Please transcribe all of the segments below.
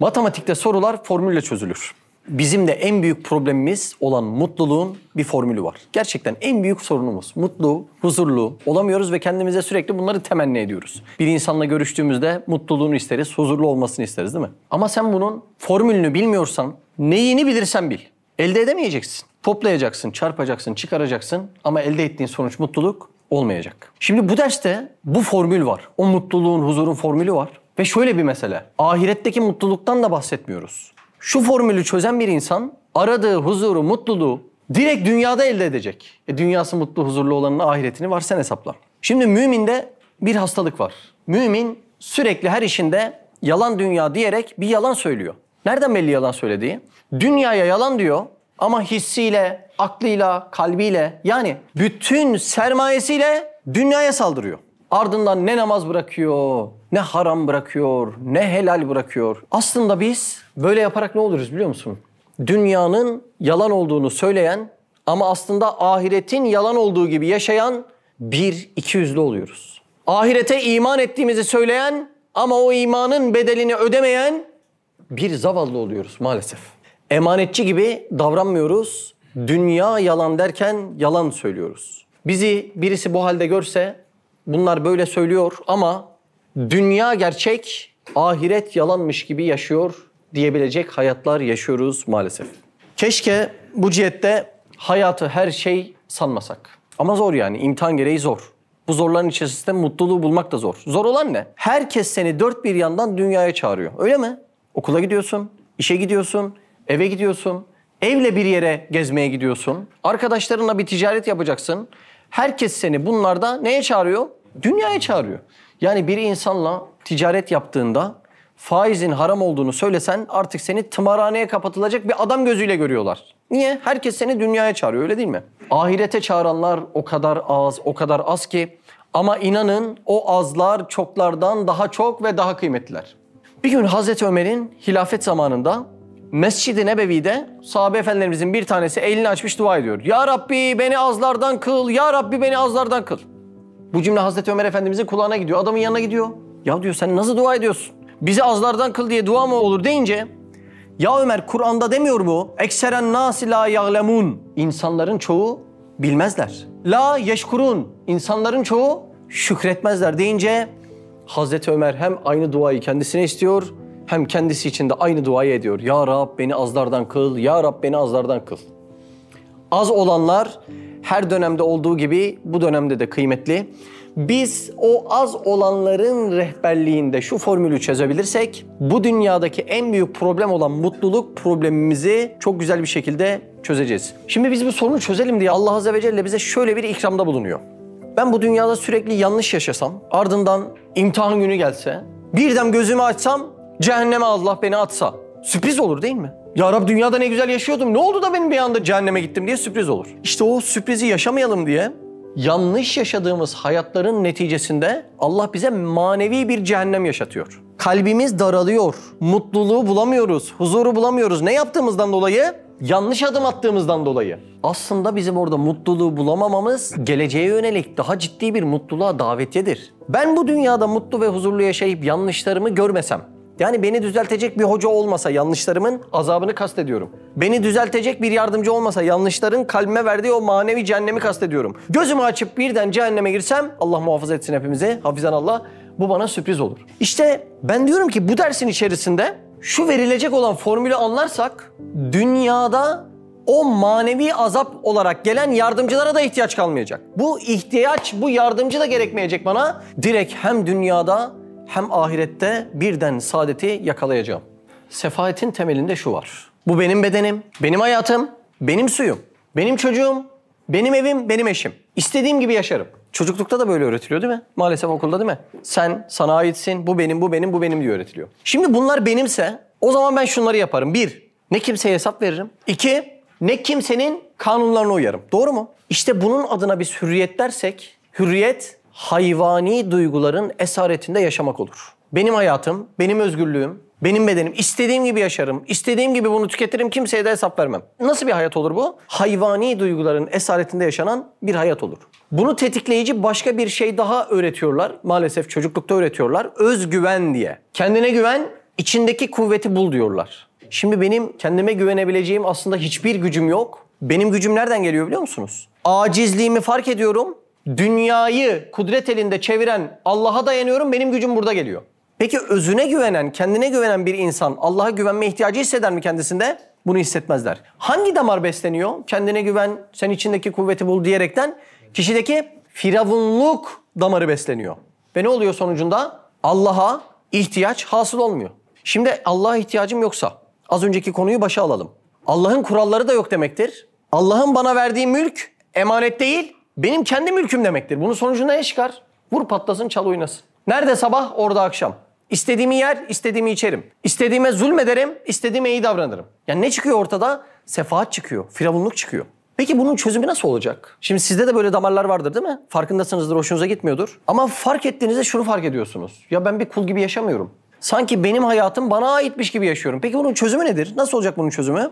Matematikte sorular formülle çözülür. Bizim de en büyük problemimiz olan mutluluğun bir formülü var. Gerçekten en büyük sorunumuz mutlu, huzurlu olamıyoruz ve kendimize sürekli bunları temenni ediyoruz. Bir insanla görüştüğümüzde mutluluğunu isteriz, huzurlu olmasını isteriz değil mi? Ama sen bunun formülünü bilmiyorsan, neyini bilirsen bil. Elde edemeyeceksin. Toplayacaksın, çarpacaksın, çıkaracaksın ama elde ettiğin sonuç mutluluk olmayacak. Şimdi bu derste bu formül var. O mutluluğun, huzurun formülü var. Ve şöyle bir mesele. Ahiretteki mutluluktan da bahsetmiyoruz. Şu formülü çözen bir insan aradığı huzuru, mutluluğu direkt dünyada elde edecek. E dünyası mutlu, huzurlu olanın ahiretini var hesapla. Şimdi müminde bir hastalık var. Mümin sürekli her işinde yalan dünya diyerek bir yalan söylüyor. Nereden belli yalan söylediği? Dünyaya yalan diyor ama hissiyle, aklıyla, kalbiyle yani bütün sermayesiyle dünyaya saldırıyor. Ardından ne namaz bırakıyor, ne haram bırakıyor, ne helal bırakıyor. Aslında biz böyle yaparak ne oluruz biliyor musun? Dünyanın yalan olduğunu söyleyen ama aslında ahiretin yalan olduğu gibi yaşayan bir iki yüzlü oluyoruz. Ahirete iman ettiğimizi söyleyen ama o imanın bedelini ödemeyen bir zavallı oluyoruz maalesef. Emanetçi gibi davranmıyoruz. Dünya yalan derken yalan söylüyoruz. Bizi birisi bu halde görse bunlar böyle söylüyor ama dünya gerçek, ahiret yalanmış gibi yaşıyor diyebilecek hayatlar yaşıyoruz maalesef. Keşke bu cihette hayatı her şey sanmasak. Ama zor yani imtihan gereği zor. Bu zorların içerisinde mutluluğu bulmak da zor. Zor olan ne? Herkes seni dört bir yandan dünyaya çağırıyor. Öyle mi? Okula gidiyorsun, işe gidiyorsun, eve gidiyorsun, evle bir yere gezmeye gidiyorsun. Arkadaşlarınla bir ticaret yapacaksın. Herkes seni bunlarda neye çağırıyor? Dünyaya çağırıyor. Yani bir insanla ticaret yaptığında faizin haram olduğunu söylesen artık seni tımarhaneye kapatılacak bir adam gözüyle görüyorlar. Niye? Herkes seni dünyaya çağırıyor öyle değil mi? Ahirete çağıranlar o kadar az, o kadar az ki ama inanın o azlar çoklardan daha çok ve daha kıymetliler. Bir gün Hazreti Ömer'in hilafet zamanında Mescid-i Nebevi'de sahabe efendilerimizin bir tanesi elini açmış dua ediyor. Ya Rabbi beni azlardan kıl, Ya Rabbi beni azlardan kıl. Bu cümle Hazreti Ömer Efendimizin kulağına gidiyor. Adamın yanına gidiyor. Ya diyor sen nasıl dua ediyorsun? Bizi azlardan kıl diye dua mı olur deyince ya Ömer Kur'an'da demiyor mu? Ekseren nasi la ya'lemun. İnsanların çoğu bilmezler. La yeşkurun. İnsanların çoğu şükretmezler deyince Hazreti Ömer hem aynı duayı kendisine istiyor hem kendisi için de aynı duayı ediyor. Ya Rab beni azlardan kıl, Ya Rab beni azlardan kıl. Az olanlar her dönemde olduğu gibi bu dönemde de kıymetli. Biz o az olanların rehberliğinde şu formülü çözebilirsek bu dünyadaki en büyük problem olan mutluluk problemimizi çok güzel bir şekilde çözeceğiz. Şimdi biz bu sorunu çözelim diye Allah Azze ve Celle bize şöyle bir ikramda bulunuyor. Ben bu dünyada sürekli yanlış yaşasam, ardından imtihan günü gelse, birden gözümü açsam cehenneme Allah beni atsa sürpriz olur değil mi? Ya Rab dünyada ne güzel yaşıyordum. Ne oldu da benim bir anda cehenneme gittim diye sürpriz olur. İşte o sürprizi yaşamayalım diye yanlış yaşadığımız hayatların neticesinde Allah bize manevi bir cehennem yaşatıyor. Kalbimiz daralıyor. Mutluluğu bulamıyoruz. Huzuru bulamıyoruz. Ne yaptığımızdan dolayı? Yanlış adım attığımızdan dolayı. Aslında bizim orada mutluluğu bulamamamız geleceğe yönelik daha ciddi bir mutluluğa davetiyedir. Ben bu dünyada mutlu ve huzurlu yaşayıp yanlışlarımı görmesem, yani beni düzeltecek bir hoca olmasa yanlışlarımın azabını kastediyorum. Beni düzeltecek bir yardımcı olmasa yanlışların kalbime verdiği o manevi cehennemi kastediyorum. Gözümü açıp birden cehenneme girsem Allah muhafaza etsin hepimizi. Hafizan Allah. Bu bana sürpriz olur. İşte ben diyorum ki bu dersin içerisinde şu verilecek olan formülü anlarsak dünyada o manevi azap olarak gelen yardımcılara da ihtiyaç kalmayacak. Bu ihtiyaç, bu yardımcı da gerekmeyecek bana. Direkt hem dünyada hem ahirette birden saadeti yakalayacağım. Sefaetin temelinde şu var. Bu benim bedenim, benim hayatım, benim suyum, benim çocuğum, benim evim, benim eşim. İstediğim gibi yaşarım. Çocuklukta da böyle öğretiliyor değil mi? Maalesef okulda değil mi? Sen sana aitsin, bu benim, bu benim, bu benim diye öğretiliyor. Şimdi bunlar benimse o zaman ben şunları yaparım. Bir, ne kimseye hesap veririm. İki, ne kimsenin kanunlarına uyarım. Doğru mu? İşte bunun adına biz hürriyet dersek, hürriyet hayvani duyguların esaretinde yaşamak olur. Benim hayatım, benim özgürlüğüm, benim bedenim. istediğim gibi yaşarım, istediğim gibi bunu tüketirim, kimseye de hesap vermem. Nasıl bir hayat olur bu? Hayvani duyguların esaretinde yaşanan bir hayat olur. Bunu tetikleyici başka bir şey daha öğretiyorlar. Maalesef çocuklukta öğretiyorlar. Özgüven diye. Kendine güven, içindeki kuvveti bul diyorlar. Şimdi benim kendime güvenebileceğim aslında hiçbir gücüm yok. Benim gücüm nereden geliyor biliyor musunuz? Acizliğimi fark ediyorum dünyayı kudret elinde çeviren Allah'a dayanıyorum benim gücüm burada geliyor. Peki özüne güvenen, kendine güvenen bir insan Allah'a güvenme ihtiyacı hisseder mi kendisinde? Bunu hissetmezler. Hangi damar besleniyor? Kendine güven, sen içindeki kuvveti bul diyerekten kişideki firavunluk damarı besleniyor. Ve ne oluyor sonucunda? Allah'a ihtiyaç hasıl olmuyor. Şimdi Allah'a ihtiyacım yoksa az önceki konuyu başa alalım. Allah'ın kuralları da yok demektir. Allah'ın bana verdiği mülk emanet değil, benim kendi mülküm demektir. Bunun sonucu neye çıkar? Vur patlasın çal oynasın. Nerede sabah orada akşam. İstediğimi yer, istediğimi içerim. İstediğime zulmederim, istediğime iyi davranırım. Yani ne çıkıyor ortada? Sefaat çıkıyor, firavunluk çıkıyor. Peki bunun çözümü nasıl olacak? Şimdi sizde de böyle damarlar vardır değil mi? Farkındasınızdır, hoşunuza gitmiyordur. Ama fark ettiğinizde şunu fark ediyorsunuz. Ya ben bir kul gibi yaşamıyorum. Sanki benim hayatım bana aitmiş gibi yaşıyorum. Peki bunun çözümü nedir? Nasıl olacak bunun çözümü?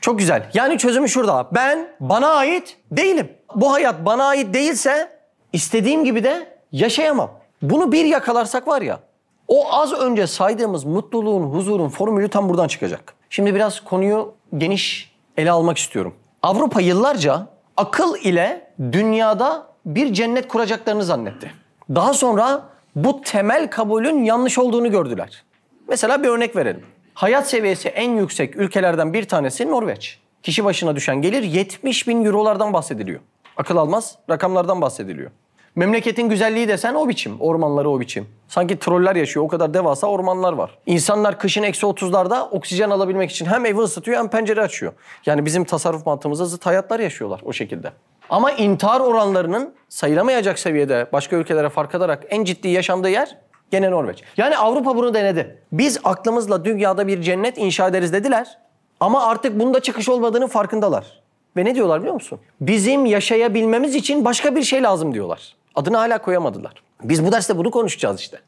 Çok güzel. Yani çözümü şurada. Ben bana ait değilim. Bu hayat bana ait değilse istediğim gibi de yaşayamam. Bunu bir yakalarsak var ya o az önce saydığımız mutluluğun, huzurun formülü tam buradan çıkacak. Şimdi biraz konuyu geniş ele almak istiyorum. Avrupa yıllarca akıl ile dünyada bir cennet kuracaklarını zannetti. Daha sonra bu temel kabulün yanlış olduğunu gördüler. Mesela bir örnek verelim hayat seviyesi en yüksek ülkelerden bir tanesi Norveç. Kişi başına düşen gelir 70 bin eurolardan bahsediliyor. Akıl almaz rakamlardan bahsediliyor. Memleketin güzelliği desen o biçim. Ormanları o biçim. Sanki troller yaşıyor. O kadar devasa ormanlar var. İnsanlar kışın eksi 30'larda oksijen alabilmek için hem evi ısıtıyor hem pencere açıyor. Yani bizim tasarruf mantığımıza zıt hayatlar yaşıyorlar o şekilde. Ama intihar oranlarının sayılamayacak seviyede başka ülkelere fark ederek en ciddi yaşandığı yer Gene Norveç. Yani Avrupa bunu denedi. Biz aklımızla dünyada bir cennet inşa ederiz dediler. Ama artık bunda çıkış olmadığının farkındalar. Ve ne diyorlar biliyor musun? Bizim yaşayabilmemiz için başka bir şey lazım diyorlar. Adını hala koyamadılar. Biz bu derste bunu konuşacağız işte.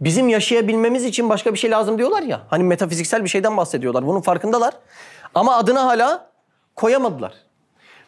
Bizim yaşayabilmemiz için başka bir şey lazım diyorlar ya. Hani metafiziksel bir şeyden bahsediyorlar. Bunun farkındalar. Ama adını hala koyamadılar.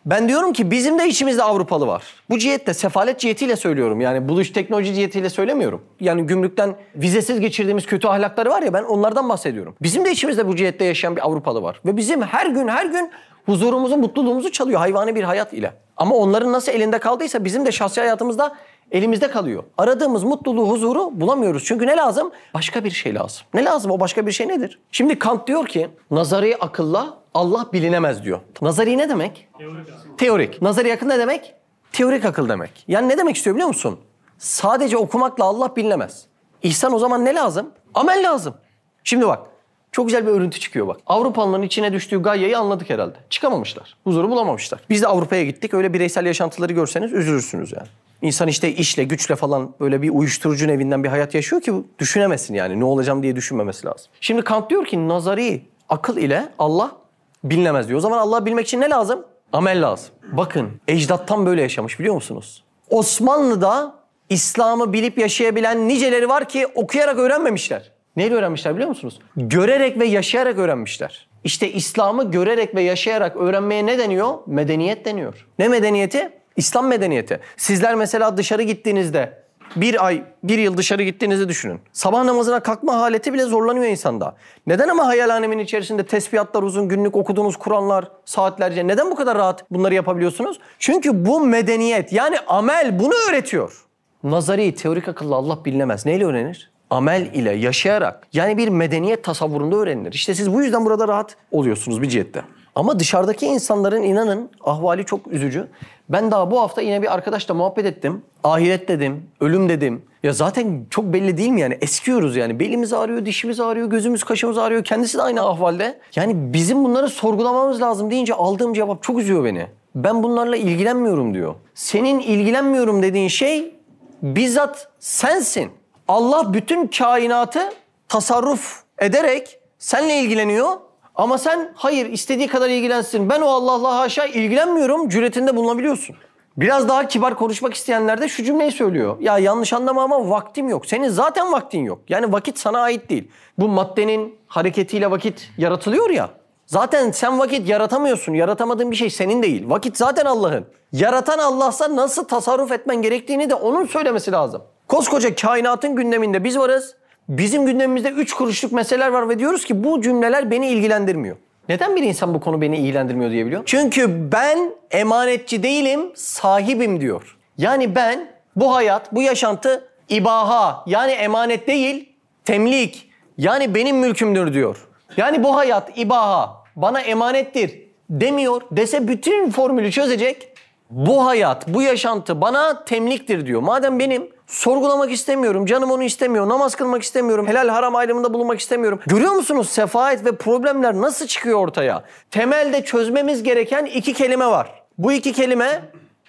Ben diyorum ki bizim de içimizde Avrupalı var. Bu cihette, sefalet cihetiyle söylüyorum. Yani buluş teknoloji cihetiyle söylemiyorum. Yani gümrükten vizesiz geçirdiğimiz kötü ahlakları var ya ben onlardan bahsediyorum. Bizim de içimizde bu cihette yaşayan bir Avrupalı var. Ve bizim her gün her gün huzurumuzu, mutluluğumuzu çalıyor hayvani bir hayat ile. Ama onların nasıl elinde kaldıysa bizim de şahsi hayatımızda elimizde kalıyor. Aradığımız mutluluğu, huzuru bulamıyoruz. Çünkü ne lazım? Başka bir şey lazım. Ne lazım? O başka bir şey nedir? Şimdi Kant diyor ki nazari akılla Allah bilinemez diyor. Nazari ne demek? Teorik. Teorik. Nazari akıl ne demek? Teorik akıl demek. Yani ne demek istiyor biliyor musun? Sadece okumakla Allah bilinemez. İhsan o zaman ne lazım? Amel lazım. Şimdi bak çok güzel bir örüntü çıkıyor bak. Avrupalıların içine düştüğü gayyeyi anladık herhalde. Çıkamamışlar. Huzuru bulamamışlar. Biz de Avrupa'ya gittik. Öyle bireysel yaşantıları görseniz üzülürsünüz yani. İnsan işte işle, güçle falan böyle bir uyuşturucu evinden bir hayat yaşıyor ki düşünemesin yani. Ne olacağım diye düşünmemesi lazım. Şimdi Kant diyor ki nazari akıl ile Allah bilinemez diyor. O zaman Allah bilmek için ne lazım? Amel lazım. Bakın ecdattan böyle yaşamış biliyor musunuz? Osmanlı'da İslam'ı bilip yaşayabilen niceleri var ki okuyarak öğrenmemişler. Neyle öğrenmişler biliyor musunuz? Görerek ve yaşayarak öğrenmişler. İşte İslam'ı görerek ve yaşayarak öğrenmeye ne deniyor? Medeniyet deniyor. Ne medeniyeti? İslam medeniyeti. Sizler mesela dışarı gittiğinizde bir ay, bir yıl dışarı gittiğinizi düşünün. Sabah namazına kalkma haleti bile zorlanıyor insanda. Neden ama hayal alemin içerisinde tesbihatlar uzun, günlük okuduğunuz Kur'anlar saatlerce neden bu kadar rahat bunları yapabiliyorsunuz? Çünkü bu medeniyet yani amel bunu öğretiyor. Nazari, teorik akıllı Allah bilinemez. Neyle öğrenir? amel ile yaşayarak yani bir medeniyet tasavvurunda öğrenilir. İşte siz bu yüzden burada rahat oluyorsunuz bir cihette. Ama dışarıdaki insanların inanın ahvali çok üzücü. Ben daha bu hafta yine bir arkadaşla muhabbet ettim. Ahiret dedim, ölüm dedim. Ya zaten çok belli değil mi yani? Eskiyoruz yani. Belimiz ağrıyor, dişimiz ağrıyor, gözümüz, kaşımız ağrıyor. Kendisi de aynı ahvalde. Yani bizim bunları sorgulamamız lazım deyince aldığım cevap çok üzüyor beni. Ben bunlarla ilgilenmiyorum diyor. Senin ilgilenmiyorum dediğin şey bizzat sensin. Allah bütün kainatı tasarruf ederek senle ilgileniyor ama sen hayır istediği kadar ilgilensin. Ben o Allah'la haşa ilgilenmiyorum cüretinde bulunabiliyorsun. Biraz daha kibar konuşmak isteyenler de şu cümleyi söylüyor. Ya yanlış anlama ama vaktim yok. Senin zaten vaktin yok. Yani vakit sana ait değil. Bu maddenin hareketiyle vakit yaratılıyor ya. Zaten sen vakit yaratamıyorsun. Yaratamadığın bir şey senin değil. Vakit zaten Allah'ın. Yaratan Allah'sa nasıl tasarruf etmen gerektiğini de onun söylemesi lazım. Koskoca kainatın gündeminde biz varız. Bizim gündemimizde üç kuruşluk meseleler var ve diyoruz ki bu cümleler beni ilgilendirmiyor. Neden bir insan bu konu beni ilgilendirmiyor diye biliyor? Çünkü ben emanetçi değilim, sahibim diyor. Yani ben bu hayat, bu yaşantı ibaha yani emanet değil, temlik yani benim mülkümdür diyor. Yani bu hayat ibaha bana emanettir demiyor dese bütün formülü çözecek. Bu hayat, bu yaşantı bana temliktir diyor. Madem benim Sorgulamak istemiyorum. Canım onu istemiyor. Namaz kılmak istemiyorum. Helal haram ayrımında bulunmak istemiyorum. Görüyor musunuz sefahet ve problemler nasıl çıkıyor ortaya? Temelde çözmemiz gereken iki kelime var. Bu iki kelime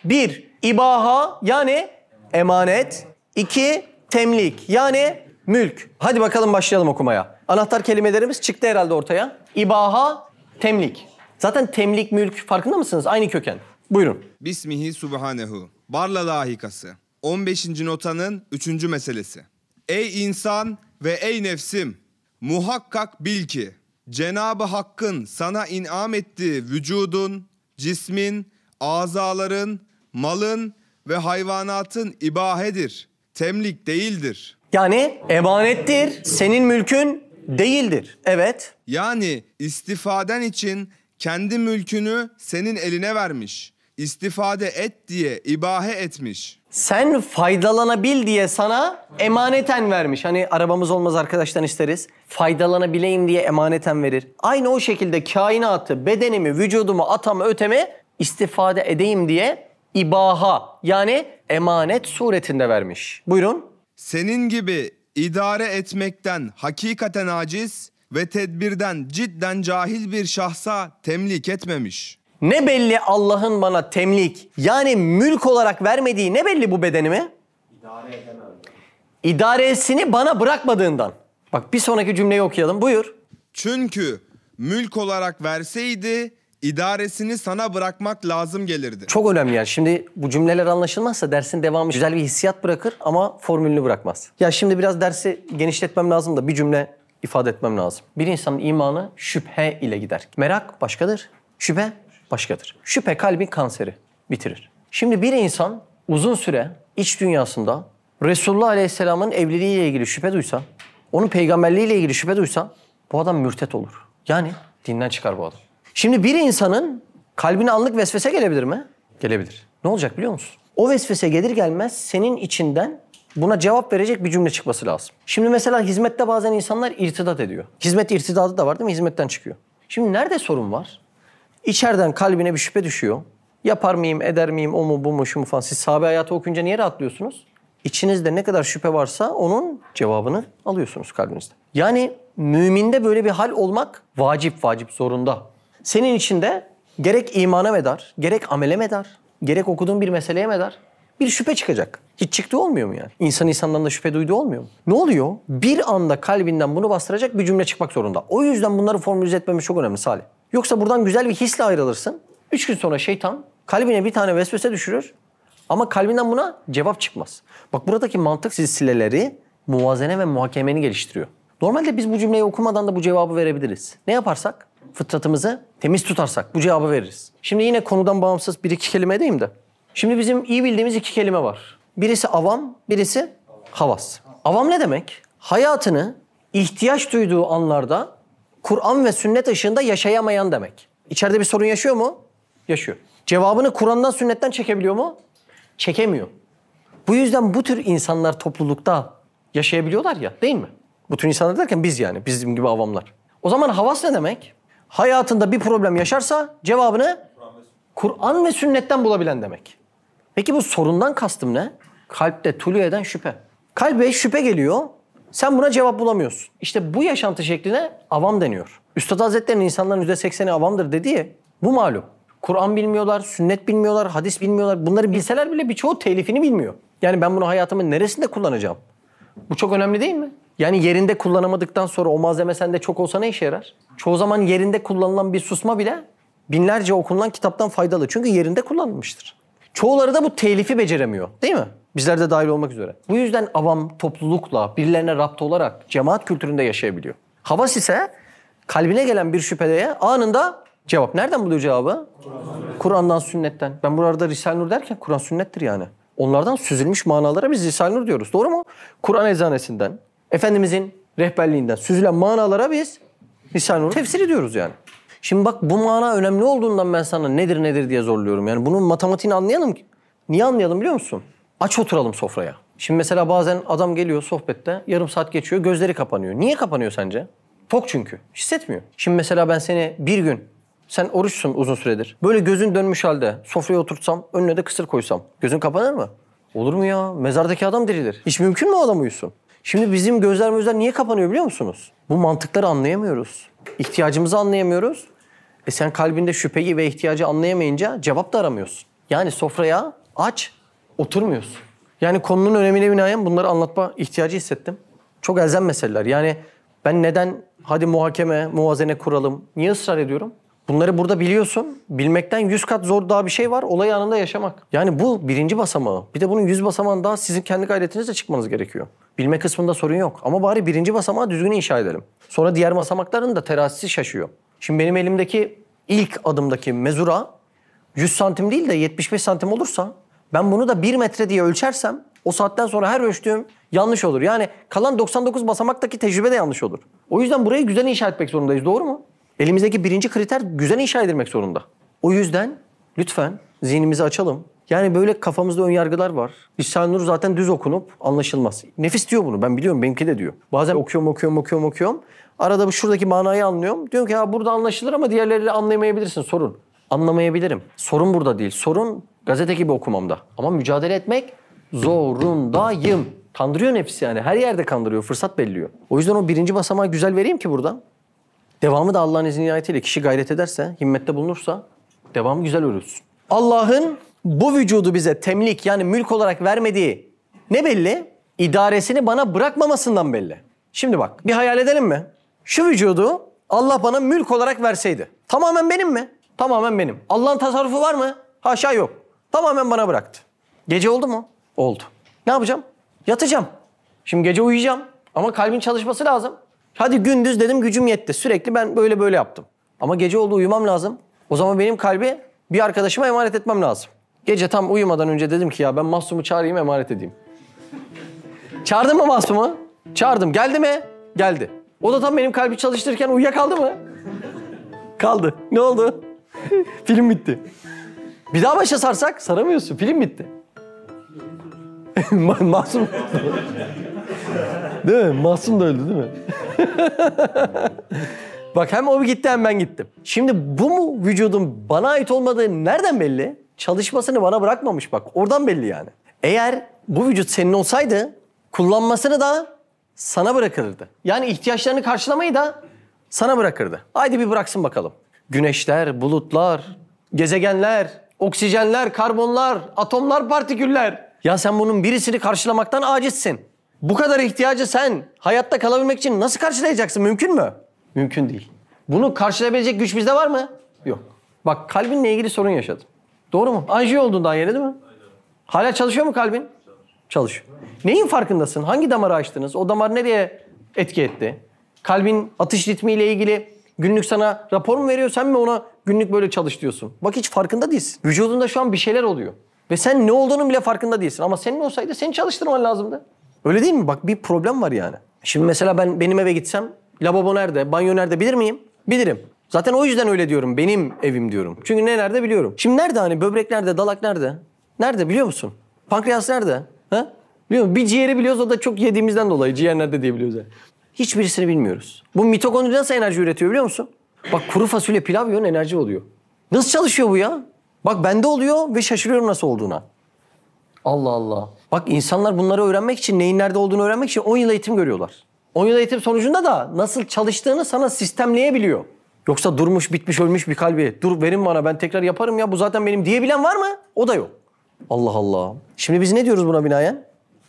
bir ibaha yani emanet. iki temlik yani mülk. Hadi bakalım başlayalım okumaya. Anahtar kelimelerimiz çıktı herhalde ortaya. İbaha, temlik. Zaten temlik, mülk farkında mısınız? Aynı köken. Buyurun. Bismihi subhanehu. Varla lahikası. 15. notanın 3. meselesi. Ey insan ve ey nefsim! Muhakkak bil ki Cenabı Hakk'ın sana inam ettiği vücudun, cismin, azaların, malın ve hayvanatın ibahedir. Temlik değildir. Yani emanettir, senin mülkün değildir. Evet. Yani istifaden için kendi mülkünü senin eline vermiş istifade et diye ibahe etmiş. Sen faydalanabil diye sana emaneten vermiş. Hani arabamız olmaz arkadaştan isteriz. Faydalanabileyim diye emaneten verir. Aynı o şekilde kainatı, bedenimi, vücudumu, atamı, ötemi istifade edeyim diye ibaha yani emanet suretinde vermiş. Buyurun. Senin gibi idare etmekten hakikaten aciz ve tedbirden cidden cahil bir şahsa temlik etmemiş. Ne belli Allah'ın bana temlik yani mülk olarak vermediği ne belli bu bedenimi? İdare İdaresini bana bırakmadığından. Bak bir sonraki cümleyi okuyalım. Buyur. Çünkü mülk olarak verseydi idaresini sana bırakmak lazım gelirdi. Çok önemli yani. Şimdi bu cümleler anlaşılmazsa dersin devamı güzel bir hissiyat bırakır ama formülünü bırakmaz. Ya şimdi biraz dersi genişletmem lazım da bir cümle ifade etmem lazım. Bir insanın imanı şüphe ile gider. Merak başkadır. Şüphe başkadır. Şüphe kalbin kanseri bitirir. Şimdi bir insan uzun süre iç dünyasında Resulullah Aleyhisselam'ın evliliğiyle ilgili şüphe duysa, onun peygamberliğiyle ilgili şüphe duysa bu adam mürtet olur. Yani dinden çıkar bu adam. Şimdi bir insanın kalbine anlık vesvese gelebilir mi? Gelebilir. Ne olacak biliyor musun? O vesvese gelir gelmez senin içinden buna cevap verecek bir cümle çıkması lazım. Şimdi mesela hizmette bazen insanlar irtidat ediyor. Hizmet irtidadı da var değil mi? Hizmetten çıkıyor. Şimdi nerede sorun var? İçeriden kalbine bir şüphe düşüyor. Yapar mıyım, eder miyim, o mu, bu mu, şu mu falan. Siz sahabe hayatı okuyunca niye rahatlıyorsunuz? İçinizde ne kadar şüphe varsa onun cevabını alıyorsunuz kalbinizde. Yani müminde böyle bir hal olmak vacip, vacip, zorunda. Senin içinde gerek imana medar, gerek amele medar, gerek okuduğun bir meseleye medar bir şüphe çıkacak. Hiç çıktı olmuyor mu yani? İnsan insandan da şüphe duydu olmuyor mu? Ne oluyor? Bir anda kalbinden bunu bastıracak bir cümle çıkmak zorunda. O yüzden bunları formülize etmemiz çok önemli Salih. Yoksa buradan güzel bir hisle ayrılırsın. Üç gün sonra şeytan kalbine bir tane vesvese düşürür. Ama kalbinden buna cevap çıkmaz. Bak buradaki mantık silsileleri muvazene ve muhakemeni geliştiriyor. Normalde biz bu cümleyi okumadan da bu cevabı verebiliriz. Ne yaparsak? Fıtratımızı temiz tutarsak bu cevabı veririz. Şimdi yine konudan bağımsız bir iki kelime edeyim de. Şimdi bizim iyi bildiğimiz iki kelime var. Birisi avam, birisi havas. Avam ne demek? Hayatını ihtiyaç duyduğu anlarda Kur'an ve sünnet ışığında yaşayamayan demek. İçeride bir sorun yaşıyor mu? Yaşıyor. Cevabını Kur'an'dan sünnetten çekebiliyor mu? Çekemiyor. Bu yüzden bu tür insanlar toplulukta yaşayabiliyorlar ya değil mi? Bu tür insanlar derken biz yani bizim gibi avamlar. O zaman havas ne demek? Hayatında bir problem yaşarsa cevabını Kur'an ve sünnetten bulabilen demek. Peki bu sorundan kastım ne? Kalpte tulu eden şüphe. Kalbe şüphe geliyor. Sen buna cevap bulamıyorsun. İşte bu yaşantı şekline avam deniyor. Üstad Hazretleri'nin insanların %80'i avamdır dediği bu malum. Kur'an bilmiyorlar, sünnet bilmiyorlar, hadis bilmiyorlar. Bunları bilseler bile birçoğu telifini bilmiyor. Yani ben bunu hayatımın neresinde kullanacağım? Bu çok önemli değil mi? Yani yerinde kullanamadıktan sonra o malzeme sende çok olsa ne işe yarar? Çoğu zaman yerinde kullanılan bir susma bile binlerce okunulan kitaptan faydalı. Çünkü yerinde kullanılmıştır. Çoğuları da bu telifi beceremiyor değil mi? Bizler de dahil olmak üzere. Bu yüzden avam toplulukla, birilerine rapt olarak cemaat kültüründe yaşayabiliyor. Havas ise kalbine gelen bir şüpheye anında cevap. Nereden buluyor cevabı? Kur'an'dan, sünnetten. Ben burada Risale Nur derken Kur'an sünnettir yani. Onlardan süzülmüş manalara biz Risale Nur diyoruz. Doğru mu? Kur'an ezanesinden, Efendimizin rehberliğinden süzülen manalara biz Risale nur tefsiri diyoruz yani. Şimdi bak bu mana önemli olduğundan ben sana nedir nedir diye zorluyorum. Yani bunun matematiğini anlayalım ki. Niye anlayalım biliyor musun? aç oturalım sofraya. Şimdi mesela bazen adam geliyor sohbette yarım saat geçiyor gözleri kapanıyor. Niye kapanıyor sence? Tok çünkü. Hissetmiyor. Şimdi mesela ben seni bir gün sen oruçsun uzun süredir. Böyle gözün dönmüş halde sofraya oturtsam, önüne de kısır koysam. Gözün kapanır mı? Olur mu ya? Mezardaki adam dirilir. Hiç mümkün mü adam uyusun? Şimdi bizim gözler gözler niye kapanıyor biliyor musunuz? Bu mantıkları anlayamıyoruz. İhtiyacımızı anlayamıyoruz. E sen kalbinde şüpheyi ve ihtiyacı anlayamayınca cevap da aramıyorsun. Yani sofraya aç, oturmuyorsun. Yani konunun önemine binaen bunları anlatma ihtiyacı hissettim. Çok elzem meseleler. Yani ben neden hadi muhakeme, muvazene kuralım, niye ısrar ediyorum? Bunları burada biliyorsun. Bilmekten yüz kat zor daha bir şey var. Olayı anında yaşamak. Yani bu birinci basamağı. Bir de bunun yüz basamağında daha sizin kendi gayretinizle çıkmanız gerekiyor. Bilme kısmında sorun yok. Ama bari birinci basamağı düzgün inşa edelim. Sonra diğer basamakların da terazisi şaşıyor. Şimdi benim elimdeki ilk adımdaki mezura 100 santim değil de 75 santim olursa ben bunu da 1 metre diye ölçersem o saatten sonra her ölçtüğüm yanlış olur. Yani kalan 99 basamaktaki tecrübe de yanlış olur. O yüzden burayı güzel inşa etmek zorundayız. Doğru mu? Elimizdeki birinci kriter güzel inşa edilmek zorunda. O yüzden lütfen zihnimizi açalım. Yani böyle kafamızda ön yargılar var. İhsan Nur zaten düz okunup anlaşılmaz. Nefis diyor bunu. Ben biliyorum benimki de diyor. Bazen okuyorum okuyorum okuyorum okuyorum. Arada bu şuradaki manayı anlıyorum. Diyorum ki ya burada anlaşılır ama diğerleriyle anlayamayabilirsin sorun. Anlamayabilirim. Sorun burada değil. Sorun Gazete gibi okumamda. Ama mücadele etmek zorundayım. Kandırıyor nefsi yani. Her yerde kandırıyor. Fırsat belliyor. O yüzden o birinci basamağı güzel vereyim ki buradan. Devamı da Allah'ın izni nihayetiyle kişi gayret ederse, himmette bulunursa devamı güzel örülsün. Allah'ın bu vücudu bize temlik yani mülk olarak vermediği ne belli? İdaresini bana bırakmamasından belli. Şimdi bak bir hayal edelim mi? Şu vücudu Allah bana mülk olarak verseydi. Tamamen benim mi? Tamamen benim. Allah'ın tasarrufu var mı? Haşa yok. Tamamen bana bıraktı. Gece oldu mu? Oldu. Ne yapacağım? Yatacağım. Şimdi gece uyuyacağım ama kalbin çalışması lazım. Hadi gündüz dedim gücüm yetti. Sürekli ben böyle böyle yaptım. Ama gece oldu uyumam lazım. O zaman benim kalbi bir arkadaşıma emanet etmem lazım. Gece tam uyumadan önce dedim ki ya ben masumu çağırayım emanet edeyim. Çağırdın mı masumu? Çağırdım. Geldi mi? Geldi. O da tam benim kalbi çalıştırırken uyuyakaldı mı? Kaldı. Ne oldu? Film bitti. Bir daha başa sarsak saramıyorsun. Film bitti. Masum. değil mi? Masum da öldü değil mi? Bak hem o gitti hem ben gittim. Şimdi bu mu vücudun bana ait olmadığı nereden belli? Çalışmasını bana bırakmamış bak. Oradan belli yani. Eğer bu vücut senin olsaydı kullanmasını da sana bırakırdı. Yani ihtiyaçlarını karşılamayı da sana bırakırdı. Haydi bir bıraksın bakalım. Güneşler, bulutlar, gezegenler, Oksijenler, karbonlar, atomlar, partiküller. Ya sen bunun birisini karşılamaktan acizsin. Bu kadar ihtiyacı sen hayatta kalabilmek için nasıl karşılayacaksın? Mümkün mü? Mümkün değil. Bunu karşılayabilecek güç bizde var mı? Yok. Bak kalbinle ilgili sorun yaşadım. Doğru mu? Anjiyo olduğundan yeni değil mi? Hala çalışıyor mu kalbin? Çalış. Neyin farkındasın? Hangi damarı açtınız? O damar nereye etki etti? Kalbin atış ritmiyle ilgili Günlük sana rapor mu veriyor sen mi ona günlük böyle çalış diyorsun? Bak hiç farkında değilsin. Vücudunda şu an bir şeyler oluyor. Ve sen ne olduğunun bile farkında değilsin. Ama senin olsaydı seni çalıştırman lazımdı. Öyle değil mi? Bak bir problem var yani. Şimdi mesela ben benim eve gitsem lavabo nerede, banyo nerede bilir miyim? Bilirim. Zaten o yüzden öyle diyorum. Benim evim diyorum. Çünkü ne nerede biliyorum. Şimdi nerede hani böbrek nerede, dalak nerede? Nerede biliyor musun? Pankreas nerede? Ha? Biliyor musun? Bir ciğeri biliyoruz o da çok yediğimizden dolayı ciğer nerede diye biliyoruz. Yani. Hiçbirisini bilmiyoruz. Bu mitokondri nasıl enerji üretiyor biliyor musun? Bak kuru fasulye pilav yiyorsun enerji oluyor. Nasıl çalışıyor bu ya? Bak bende oluyor ve şaşırıyorum nasıl olduğuna. Allah Allah. Bak insanlar bunları öğrenmek için, neyin nerede olduğunu öğrenmek için 10 yıl eğitim görüyorlar. 10 yıl eğitim sonucunda da nasıl çalıştığını sana sistemleyebiliyor. Yoksa durmuş, bitmiş, ölmüş bir kalbi dur verin bana ben tekrar yaparım ya bu zaten benim diyebilen var mı? O da yok. Allah Allah. Şimdi biz ne diyoruz buna binaen?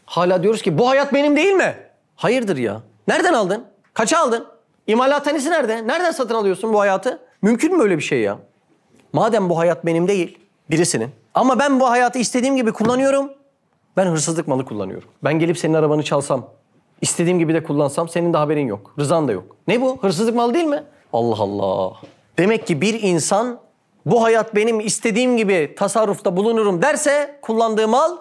Hala diyoruz ki bu hayat benim değil mi? Hayırdır ya. Nereden aldın? Kaça aldın? İmalathanesi nerede? Nereden satın alıyorsun bu hayatı? Mümkün mü öyle bir şey ya? Madem bu hayat benim değil, birisinin. Ama ben bu hayatı istediğim gibi kullanıyorum. Ben hırsızlık malı kullanıyorum. Ben gelip senin arabanı çalsam, istediğim gibi de kullansam senin de haberin yok. Rızan da yok. Ne bu? Hırsızlık malı değil mi? Allah Allah. Demek ki bir insan bu hayat benim istediğim gibi tasarrufta bulunurum derse kullandığı mal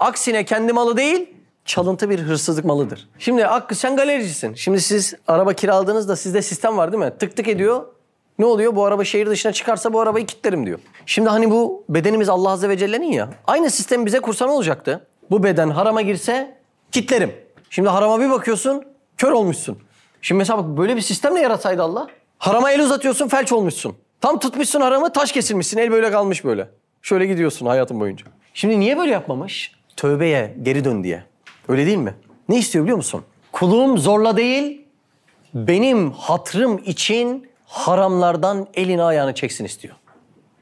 aksine kendi malı değil çalıntı bir hırsızlık malıdır. Şimdi Hakkı sen galericisin. Şimdi siz araba kiraladığınızda sizde sistem var değil mi? Tık tık ediyor. Ne oluyor? Bu araba şehir dışına çıkarsa bu arabayı kilitlerim diyor. Şimdi hani bu bedenimiz Allah Azze ve Celle'nin ya. Aynı sistemi bize kursan olacaktı. Bu beden harama girse kilitlerim. Şimdi harama bir bakıyorsun kör olmuşsun. Şimdi mesela bak böyle bir sistemle yaratsaydı Allah. Harama el uzatıyorsun felç olmuşsun. Tam tutmuşsun haramı taş kesilmişsin el böyle kalmış böyle. Şöyle gidiyorsun hayatın boyunca. Şimdi niye böyle yapmamış? Tövbeye geri dön diye. Öyle değil mi? Ne istiyor biliyor musun? Kulum zorla değil, benim hatırım için haramlardan elini ayağını çeksin istiyor.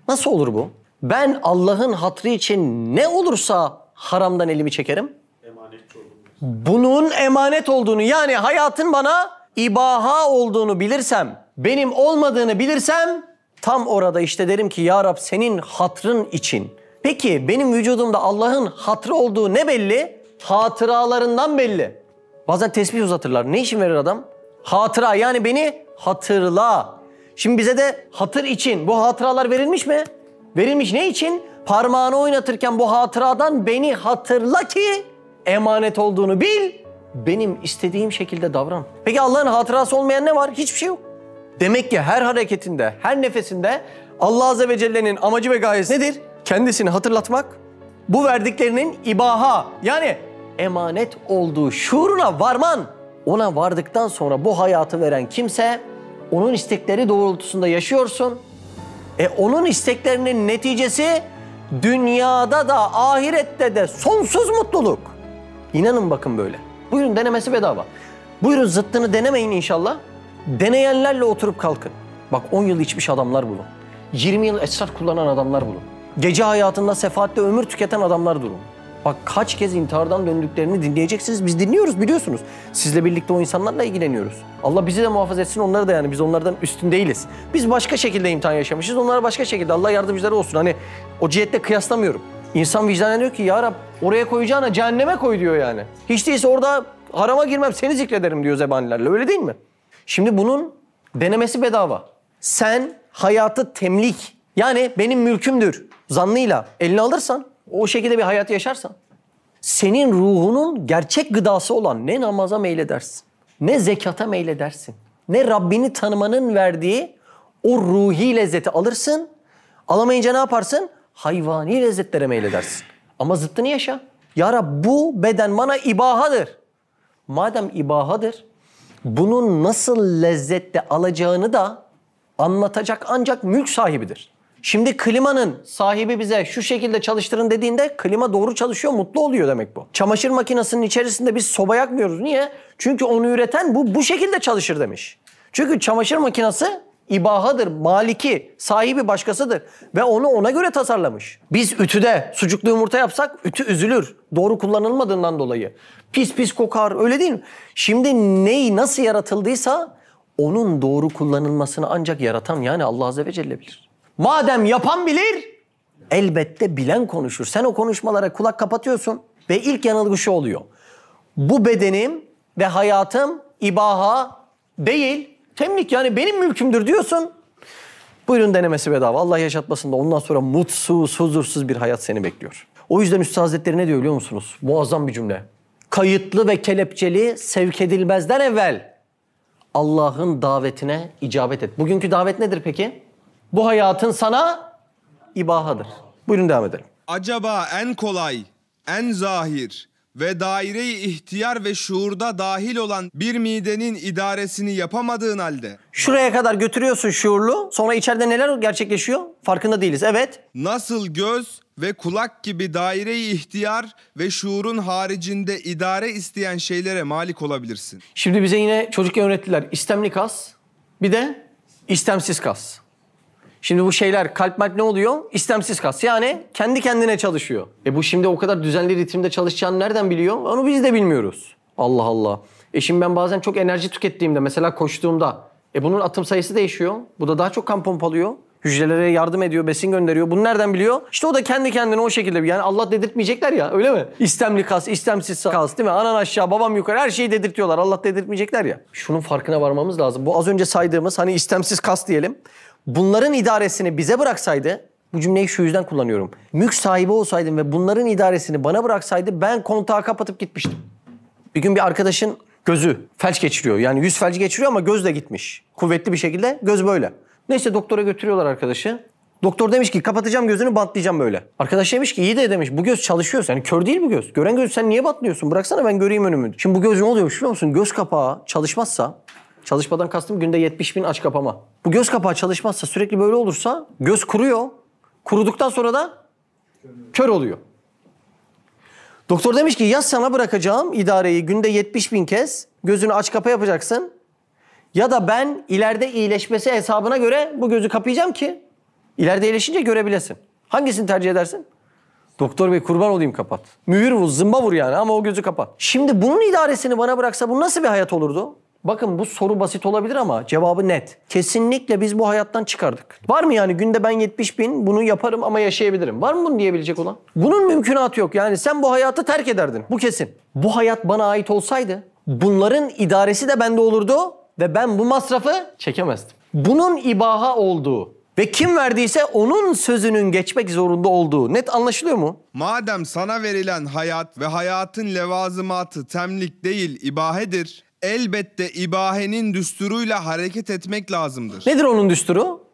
Nasıl olur bu? Ben Allah'ın hatrı için ne olursa haramdan elimi çekerim. Bunun emanet olduğunu yani hayatın bana ibaha olduğunu bilirsem, benim olmadığını bilirsem tam orada işte derim ki ya Rab senin hatrın için. Peki benim vücudumda Allah'ın hatrı olduğu ne belli? Hatıralarından belli. Bazen tesbih uzatırlar. Ne işin verir adam? Hatıra yani beni hatırla. Şimdi bize de hatır için bu hatıralar verilmiş mi? Verilmiş ne için? Parmağını oynatırken bu hatıradan beni hatırla ki emanet olduğunu bil. Benim istediğim şekilde davran. Peki Allah'ın hatırası olmayan ne var? Hiçbir şey yok. Demek ki her hareketinde, her nefesinde Allah Azze ve Celle'nin amacı ve gayesi nedir? Kendisini hatırlatmak, bu verdiklerinin ibaha yani emanet olduğu şuuruna varman. Ona vardıktan sonra bu hayatı veren kimse onun istekleri doğrultusunda yaşıyorsun. E onun isteklerinin neticesi dünyada da ahirette de sonsuz mutluluk. İnanın bakın böyle. Buyurun denemesi bedava. Buyurun zıttını denemeyin inşallah. Deneyenlerle oturup kalkın. Bak 10 yıl içmiş adamlar bulun. 20 yıl esrar kullanan adamlar bulun. Gece hayatında sefaatle ömür tüketen adamlar durun. Bak kaç kez intihardan döndüklerini dinleyeceksiniz. Biz dinliyoruz biliyorsunuz. Sizle birlikte o insanlarla ilgileniyoruz. Allah bizi de muhafaza etsin onları da yani biz onlardan üstün değiliz. Biz başka şekilde imtihan yaşamışız. Onlar başka şekilde. Allah yardımcıları olsun. Hani o cihette kıyaslamıyorum. İnsan vicdanen diyor ki ya Rab oraya koyacağına cehenneme koy diyor yani. Hiç değilse orada harama girmem seni zikrederim diyor zebanilerle öyle değil mi? Şimdi bunun denemesi bedava. Sen hayatı temlik yani benim mülkümdür zannıyla elini alırsan o şekilde bir hayat yaşarsan senin ruhunun gerçek gıdası olan ne namaza meyledersin, ne zekata meyledersin, ne Rabbini tanımanın verdiği o ruhi lezzeti alırsın. Alamayınca ne yaparsın? Hayvani lezzetlere meyledersin. Ama zıttını yaşa. Ya Rab bu beden bana ibahadır. Madem ibahadır, bunun nasıl lezzette alacağını da anlatacak ancak mülk sahibidir. Şimdi klimanın sahibi bize şu şekilde çalıştırın dediğinde klima doğru çalışıyor, mutlu oluyor demek bu. Çamaşır makinesinin içerisinde biz soba yakmıyoruz. Niye? Çünkü onu üreten bu bu şekilde çalışır demiş. Çünkü çamaşır makinesi ibahadır, maliki, sahibi başkasıdır ve onu ona göre tasarlamış. Biz ütüde sucuklu yumurta yapsak ütü üzülür. Doğru kullanılmadığından dolayı. Pis pis kokar öyle değil mi? Şimdi neyi nasıl yaratıldıysa onun doğru kullanılmasını ancak yaratan yani Allah Azze ve Celle bilir. Madem yapan bilir, elbette bilen konuşur. Sen o konuşmalara kulak kapatıyorsun ve ilk yanılgı şu oluyor. Bu bedenim ve hayatım ibaha değil, temlik yani benim mülkümdür diyorsun. Buyurun denemesi bedava. Allah yaşatmasın da ondan sonra mutsuz, huzursuz bir hayat seni bekliyor. O yüzden Üstad Hazretleri ne diyor biliyor musunuz? Muazzam bir cümle. Kayıtlı ve kelepçeli sevk edilmezden evvel Allah'ın davetine icabet et. Bugünkü davet nedir peki? bu hayatın sana ibahadır. Buyurun devam edelim. Acaba en kolay, en zahir ve daireyi ihtiyar ve şuurda dahil olan bir midenin idaresini yapamadığın halde... Şuraya kadar götürüyorsun şuurlu, sonra içeride neler gerçekleşiyor? Farkında değiliz, evet. Nasıl göz ve kulak gibi daireyi ihtiyar ve şuurun haricinde idare isteyen şeylere malik olabilirsin. Şimdi bize yine çocukken öğrettiler İstemli kas, bir de istemsiz kas. Şimdi bu şeyler kalp malp ne oluyor? İstemsiz kas. Yani kendi kendine çalışıyor. E bu şimdi o kadar düzenli ritimde çalışacağını nereden biliyor? Onu biz de bilmiyoruz. Allah Allah. E şimdi ben bazen çok enerji tükettiğimde mesela koştuğumda e bunun atım sayısı değişiyor. Bu da daha çok kan pompalıyor. Hücrelere yardım ediyor, besin gönderiyor. Bunu nereden biliyor? İşte o da kendi kendine o şekilde. Yani Allah dedirtmeyecekler ya öyle mi? İstemli kas, istemsiz kas değil mi? Anan aşağı, babam yukarı her şeyi dedirtiyorlar. Allah dedirtmeyecekler ya. Şunun farkına varmamız lazım. Bu az önce saydığımız hani istemsiz kas diyelim bunların idaresini bize bıraksaydı bu cümleyi şu yüzden kullanıyorum. Mülk sahibi olsaydım ve bunların idaresini bana bıraksaydı ben kontağı kapatıp gitmiştim. Bir gün bir arkadaşın gözü felç geçiriyor. Yani yüz felci geçiriyor ama göz de gitmiş. Kuvvetli bir şekilde göz böyle. Neyse doktora götürüyorlar arkadaşı. Doktor demiş ki kapatacağım gözünü bantlayacağım böyle. Arkadaş demiş ki iyi de demiş bu göz çalışıyor. Yani kör değil bu göz. Gören göz sen niye bantlıyorsun? Bıraksana ben göreyim önümü. Şimdi bu göz ne oluyormuş biliyor musun? Göz kapağı çalışmazsa Çalışmadan kastım günde 70 bin aç kapama. Bu göz kapağı çalışmazsa sürekli böyle olursa göz kuruyor. Kuruduktan sonra da kör oluyor. Doktor demiş ki ya sana bırakacağım idareyi günde 70 bin kez gözünü aç kapa yapacaksın. Ya da ben ileride iyileşmesi hesabına göre bu gözü kapayacağım ki ileride iyileşince görebilesin. Hangisini tercih edersin? Doktor bey kurban olayım kapat. Mühür vur, zımba vur yani ama o gözü kapat. Şimdi bunun idaresini bana bıraksa bu nasıl bir hayat olurdu? Bakın bu soru basit olabilir ama cevabı net. Kesinlikle biz bu hayattan çıkardık. Var mı yani günde ben 70 bin bunu yaparım ama yaşayabilirim? Var mı bunu diyebilecek olan? Bunun mümkünatı yok. Yani sen bu hayatı terk ederdin. Bu kesin. Bu hayat bana ait olsaydı bunların idaresi de bende olurdu ve ben bu masrafı çekemezdim. Bunun ibaha olduğu ve kim verdiyse onun sözünün geçmek zorunda olduğu net anlaşılıyor mu? Madem sana verilen hayat ve hayatın levazımatı temlik değil ibahedir, elbette ibahenin düsturuyla hareket etmek lazımdır. Nedir onun düsturu?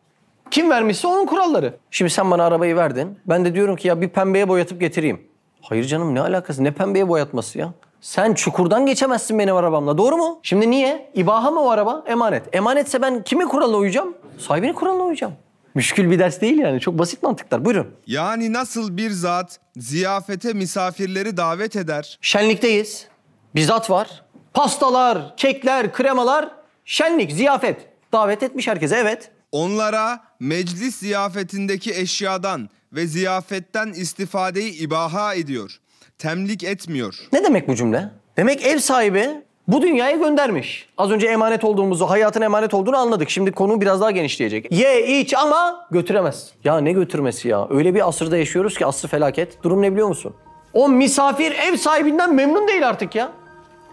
Kim vermişse onun kuralları. Şimdi sen bana arabayı verdin. Ben de diyorum ki ya bir pembeye boyatıp getireyim. Hayır canım ne alakası? Ne pembeye boyatması ya? Sen çukurdan geçemezsin benim arabamla. Doğru mu? Şimdi niye? İbaha mı o araba? Emanet. Emanetse ben kimin kuralına uyacağım? Sahibinin kuralına uyacağım. Müşkül bir ders değil yani. Çok basit mantıklar. Buyurun. Yani nasıl bir zat ziyafete misafirleri davet eder? Şenlikteyiz. Bir zat var. Pastalar, kekler, kremalar, şenlik, ziyafet. Davet etmiş herkese evet. Onlara meclis ziyafetindeki eşyadan ve ziyafetten istifadeyi ibaha ediyor. Temlik etmiyor. Ne demek bu cümle? Demek ev sahibi bu dünyaya göndermiş. Az önce emanet olduğumuzu, hayatın emanet olduğunu anladık. Şimdi konu biraz daha genişleyecek. Ye, iç ama götüremez. Ya ne götürmesi ya? Öyle bir asırda yaşıyoruz ki asrı felaket. Durum ne biliyor musun? O misafir ev sahibinden memnun değil artık ya.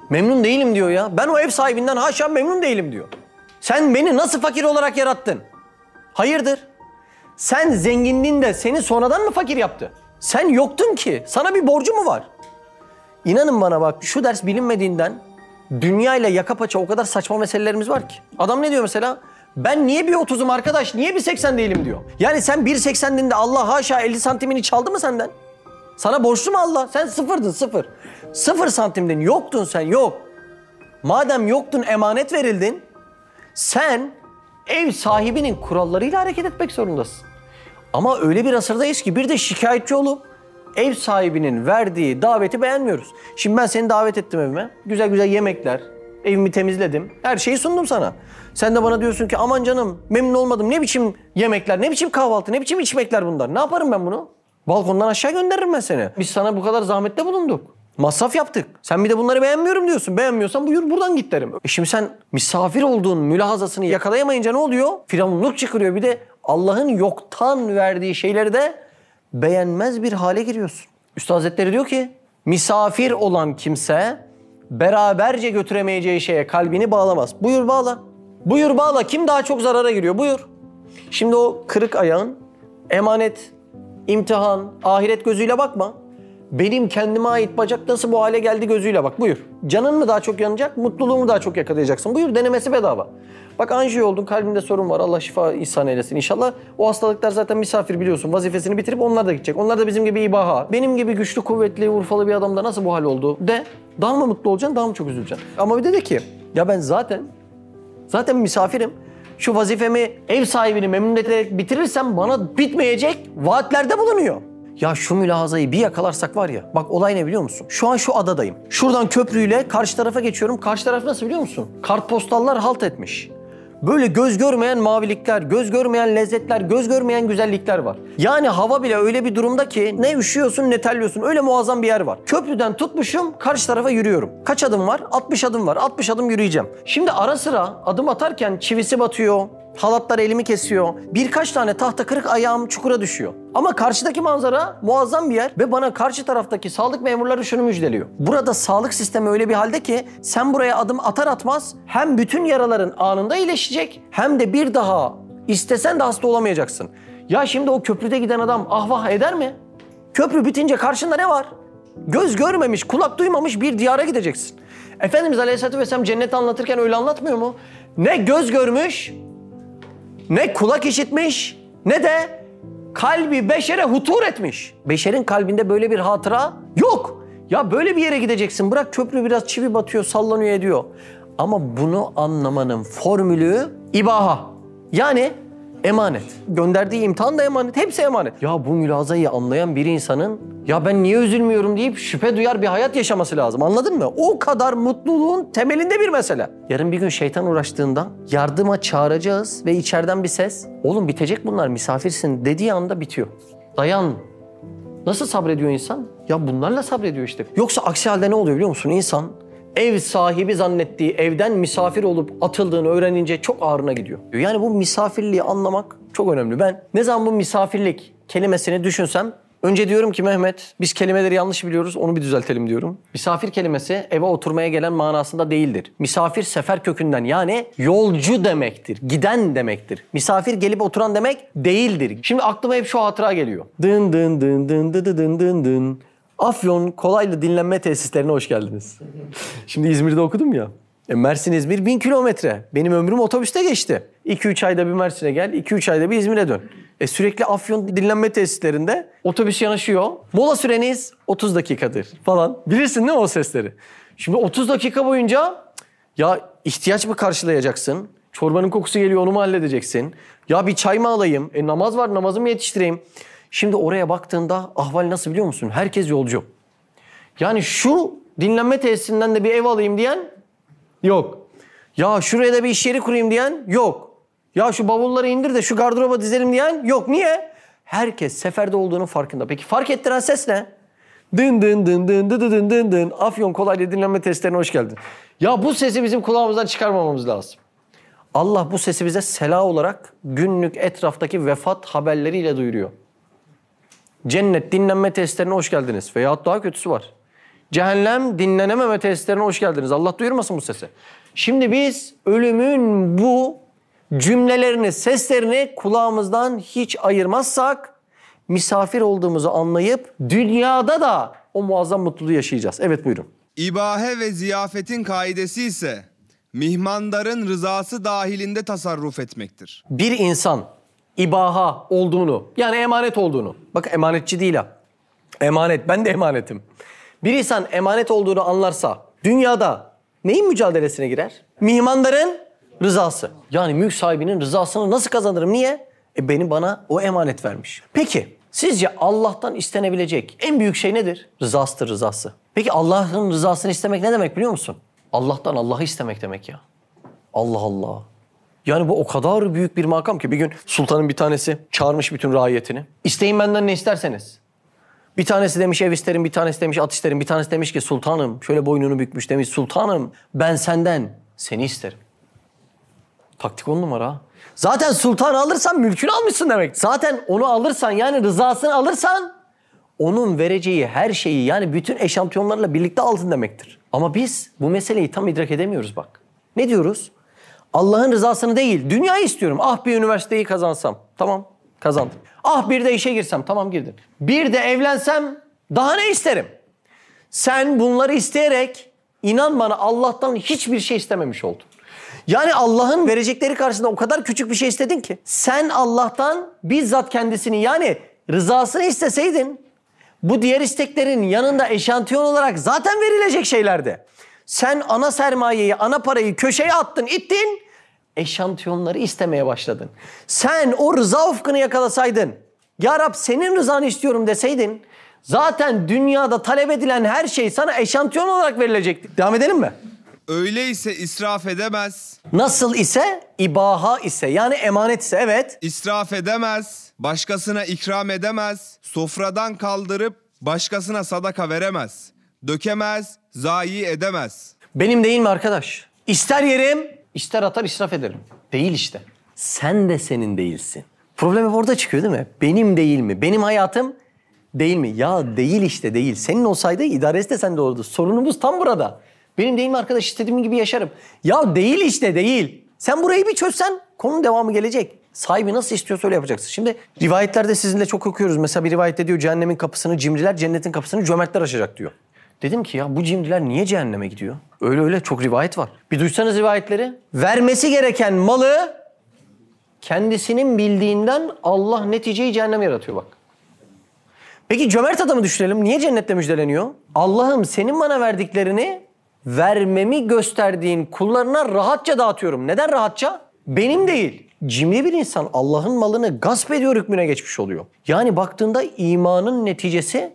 Memnun değilim diyor ya. Ben o ev sahibinden haşa memnun değilim diyor. Sen beni nasıl fakir olarak yarattın? Hayırdır? Sen zenginliğin de seni sonradan mı fakir yaptı? Sen yoktun ki. Sana bir borcu mu var? İnanın bana bak şu ders bilinmediğinden dünyayla ile yaka paça o kadar saçma meselelerimiz var ki. Adam ne diyor mesela? Ben niye bir 30'um arkadaş, niye bir 80 değilim diyor. Yani sen 1.80'dinde Allah haşa 50 santimini çaldı mı senden? Sana borçlu mu Allah? Sen sıfırdın sıfır. Sıfır santimdin, yoktun sen, yok. Madem yoktun, emanet verildin. Sen ev sahibinin kurallarıyla hareket etmek zorundasın. Ama öyle bir asırdayız ki bir de şikayetçi olup ev sahibinin verdiği daveti beğenmiyoruz. Şimdi ben seni davet ettim evime. Güzel güzel yemekler, evimi temizledim. Her şeyi sundum sana. Sen de bana diyorsun ki aman canım memnun olmadım. Ne biçim yemekler, ne biçim kahvaltı, ne biçim içmekler bunlar. Ne yaparım ben bunu? Balkondan aşağı gönderirim ben seni. Biz sana bu kadar zahmette bulunduk. Masraf yaptık. Sen bir de bunları beğenmiyorum diyorsun. Beğenmiyorsan buyur buradan git derim. E şimdi sen misafir olduğun mülahazasını yakalayamayınca ne oluyor? Firavunluk çıkarıyor. Bir de Allah'ın yoktan verdiği şeyleri de beğenmez bir hale giriyorsun. Üstad Hazretleri diyor ki misafir olan kimse beraberce götüremeyeceği şeye kalbini bağlamaz. Buyur bağla. Buyur bağla. Kim daha çok zarara giriyor? Buyur. Şimdi o kırık ayağın emanet, imtihan, ahiret gözüyle bakma benim kendime ait bacak nasıl bu hale geldi gözüyle bak buyur. Canın mı daha çok yanacak, mutluluğumu daha çok yakalayacaksın. Buyur denemesi bedava. Bak anjiyo oldun, kalbinde sorun var. Allah şifa ihsan eylesin. İnşallah o hastalıklar zaten misafir biliyorsun. Vazifesini bitirip onlar da gidecek. Onlar da bizim gibi ibaha. Benim gibi güçlü, kuvvetli, urfalı bir adamda nasıl bu hal oldu de. Daha mı mutlu olacaksın, daha mı çok üzüleceksin? Ama bir dedi ki ya ben zaten zaten misafirim şu vazifemi ev sahibini memnun ederek bitirirsem bana bitmeyecek vaatlerde bulunuyor. Ya şu mülahazayı bir yakalarsak var ya. Bak olay ne biliyor musun? Şu an şu adadayım. Şuradan köprüyle karşı tarafa geçiyorum. Karşı taraf nasıl biliyor musun? Kartpostallar halt etmiş. Böyle göz görmeyen mavilikler, göz görmeyen lezzetler, göz görmeyen güzellikler var. Yani hava bile öyle bir durumda ki ne üşüyorsun ne terliyorsun. Öyle muazzam bir yer var. Köprüden tutmuşum, karşı tarafa yürüyorum. Kaç adım var? 60 adım var. 60 adım yürüyeceğim. Şimdi ara sıra adım atarken çivisi batıyor, Halatlar elimi kesiyor. Birkaç tane tahta kırık ayağım çukura düşüyor. Ama karşıdaki manzara muazzam bir yer ve bana karşı taraftaki sağlık memurları şunu müjdeliyor. Burada sağlık sistemi öyle bir halde ki sen buraya adım atar atmaz hem bütün yaraların anında iyileşecek hem de bir daha istesen de hasta olamayacaksın. Ya şimdi o köprüde giden adam ah eder mi? Köprü bitince karşında ne var? Göz görmemiş, kulak duymamış bir diyara gideceksin. Efendimiz Aleyhisselatü Vesselam cenneti anlatırken öyle anlatmıyor mu? Ne göz görmüş, ne kulak işitmiş ne de kalbi beşere hutur etmiş. Beşerin kalbinde böyle bir hatıra yok. Ya böyle bir yere gideceksin bırak köprü biraz çivi batıyor sallanıyor ediyor. Ama bunu anlamanın formülü ibaha. Yani emanet. Gönderdiği imtihan da emanet. Hepsi emanet. Ya bu mülazayı anlayan bir insanın ya ben niye üzülmüyorum deyip şüphe duyar bir hayat yaşaması lazım. Anladın mı? O kadar mutluluğun temelinde bir mesele. Yarın bir gün şeytan uğraştığında yardıma çağıracağız ve içeriden bir ses oğlum bitecek bunlar misafirsin dediği anda bitiyor. Dayan. Nasıl sabrediyor insan? Ya bunlarla sabrediyor işte. Yoksa aksi halde ne oluyor biliyor musun? İnsan ev sahibi zannettiği evden misafir olup atıldığını öğrenince çok ağrına gidiyor. Yani bu misafirliği anlamak çok önemli. Ben ne zaman bu misafirlik kelimesini düşünsem Önce diyorum ki Mehmet biz kelimeleri yanlış biliyoruz onu bir düzeltelim diyorum. Misafir kelimesi eve oturmaya gelen manasında değildir. Misafir sefer kökünden yani yolcu demektir, giden demektir. Misafir gelip oturan demek değildir. Şimdi aklıma hep şu hatıra geliyor. Dın dın dın dın dın dın dın dın Afyon Kolaylı Dinlenme Tesislerine hoş geldiniz. Şimdi İzmir'de okudum ya. E Mersin İzmir bin kilometre. Benim ömrüm otobüste geçti. 2-3 ayda bir Mersin'e gel, 2-3 ayda bir İzmir'e dön. E sürekli Afyon dinlenme tesislerinde otobüs yanaşıyor. Mola süreniz 30 dakikadır falan. Bilirsin değil mi o sesleri? Şimdi 30 dakika boyunca ya ihtiyaç mı karşılayacaksın? Çorbanın kokusu geliyor onu mu halledeceksin? Ya bir çay mı alayım? E namaz var namazımı yetiştireyim? Şimdi oraya baktığında ahval nasıl biliyor musun? Herkes yolcu. Yani şu dinlenme tesisinden de bir ev alayım diyen yok. Ya şuraya da bir iş yeri kurayım diyen yok. Ya şu bavulları indir de şu gardıroba dizelim diyen yok. Niye? Herkes seferde olduğunun farkında. Peki fark ettiren ses ne? Dın dın dın dın dın dın dın dın. Afyon kolaylı dinlenme testlerine hoş geldin. Ya bu sesi bizim kulağımızdan çıkarmamamız lazım. Allah bu sesi bize sela olarak günlük etraftaki vefat haberleriyle duyuruyor. Cennet dinlenme testlerine hoş geldiniz. Veyahut daha kötüsü var. Cehennem dinlenememe testlerine hoş geldiniz. Allah duyurmasın bu sesi. Şimdi biz ölümün bu cümlelerini, seslerini kulağımızdan hiç ayırmazsak misafir olduğumuzu anlayıp dünyada da o muazzam mutluluğu yaşayacağız. Evet buyurun. İbahe ve ziyafetin kaidesi ise mihmandarın rızası dahilinde tasarruf etmektir. Bir insan ibaha olduğunu yani emanet olduğunu. Bak emanetçi değil ha. Emanet ben de emanetim. Bir insan emanet olduğunu anlarsa dünyada neyin mücadelesine girer? Mimanların rızası. Yani mülk sahibinin rızasını nasıl kazanırım? Niye? E beni bana o emanet vermiş. Peki sizce Allah'tan istenebilecek en büyük şey nedir? Rızastır rızası. Peki Allah'ın rızasını istemek ne demek biliyor musun? Allah'tan Allah'ı istemek demek ya. Allah Allah. Yani bu o kadar büyük bir makam ki bir gün sultanın bir tanesi çağırmış bütün raiyetini. İsteyin benden ne isterseniz. Bir tanesi demiş ev isterim, bir tanesi demiş at isterim, bir tanesi demiş ki sultanım şöyle boynunu bükmüş demiş sultanım ben senden seni isterim. Taktik on numara. Zaten sultan alırsan mülkünü almışsın demek. Zaten onu alırsan yani rızasını alırsan onun vereceği her şeyi yani bütün eşantiyonlarla birlikte aldın demektir. Ama biz bu meseleyi tam idrak edemiyoruz bak. Ne diyoruz? Allah'ın rızasını değil, dünyayı istiyorum. Ah bir üniversiteyi kazansam. Tamam, kazandım. Ah bir de işe girsem. Tamam girdim. Bir de evlensem daha ne isterim? Sen bunları isteyerek inan bana Allah'tan hiçbir şey istememiş oldun. Yani Allah'ın verecekleri karşısında o kadar küçük bir şey istedin ki. Sen Allah'tan bizzat kendisini yani rızasını isteseydin bu diğer isteklerin yanında eşantiyon olarak zaten verilecek şeylerdi. Sen ana sermayeyi, ana parayı köşeye attın, ittin. Eşantiyonları istemeye başladın. Sen o rıza ufkını yakalasaydın, Ya Rab senin rızanı istiyorum deseydin, zaten dünyada talep edilen her şey sana eşantiyon olarak verilecekti. Devam edelim mi? Öyleyse israf edemez. Nasıl ise ibaha ise yani emanet ise evet. İsraf edemez, başkasına ikram edemez, sofradan kaldırıp başkasına sadaka veremez. Dökemez, zayi edemez. Benim değil mi arkadaş? İster yerim, ister atar israf ederim. Değil işte. Sen de senin değilsin. Problem hep orada çıkıyor değil mi? Benim değil mi? Benim hayatım değil mi? Ya değil işte değil. Senin olsaydı idaresi de sende olurdu. Sorunumuz tam burada. Benim değil mi arkadaş istediğim gibi yaşarım. Ya değil işte değil. Sen burayı bir çözsen konunun devamı gelecek. Sahibi nasıl istiyorsa öyle yapacaksın. Şimdi rivayetlerde sizinle çok okuyoruz. Mesela bir rivayette diyor cehennemin kapısını cimriler, cennetin kapısını cömertler açacak diyor. Dedim ki ya bu cimriler niye cehenneme gidiyor? Öyle öyle çok rivayet var. Bir duysanız rivayetleri. Vermesi gereken malı kendisinin bildiğinden Allah neticeyi cehenneme yaratıyor bak. Peki cömert adamı düşünelim. Niye cennette müjdeleniyor? Allah'ım senin bana verdiklerini vermemi gösterdiğin kullarına rahatça dağıtıyorum. Neden rahatça? Benim değil. Cimri bir insan Allah'ın malını gasp ediyor hükmüne geçmiş oluyor. Yani baktığında imanın neticesi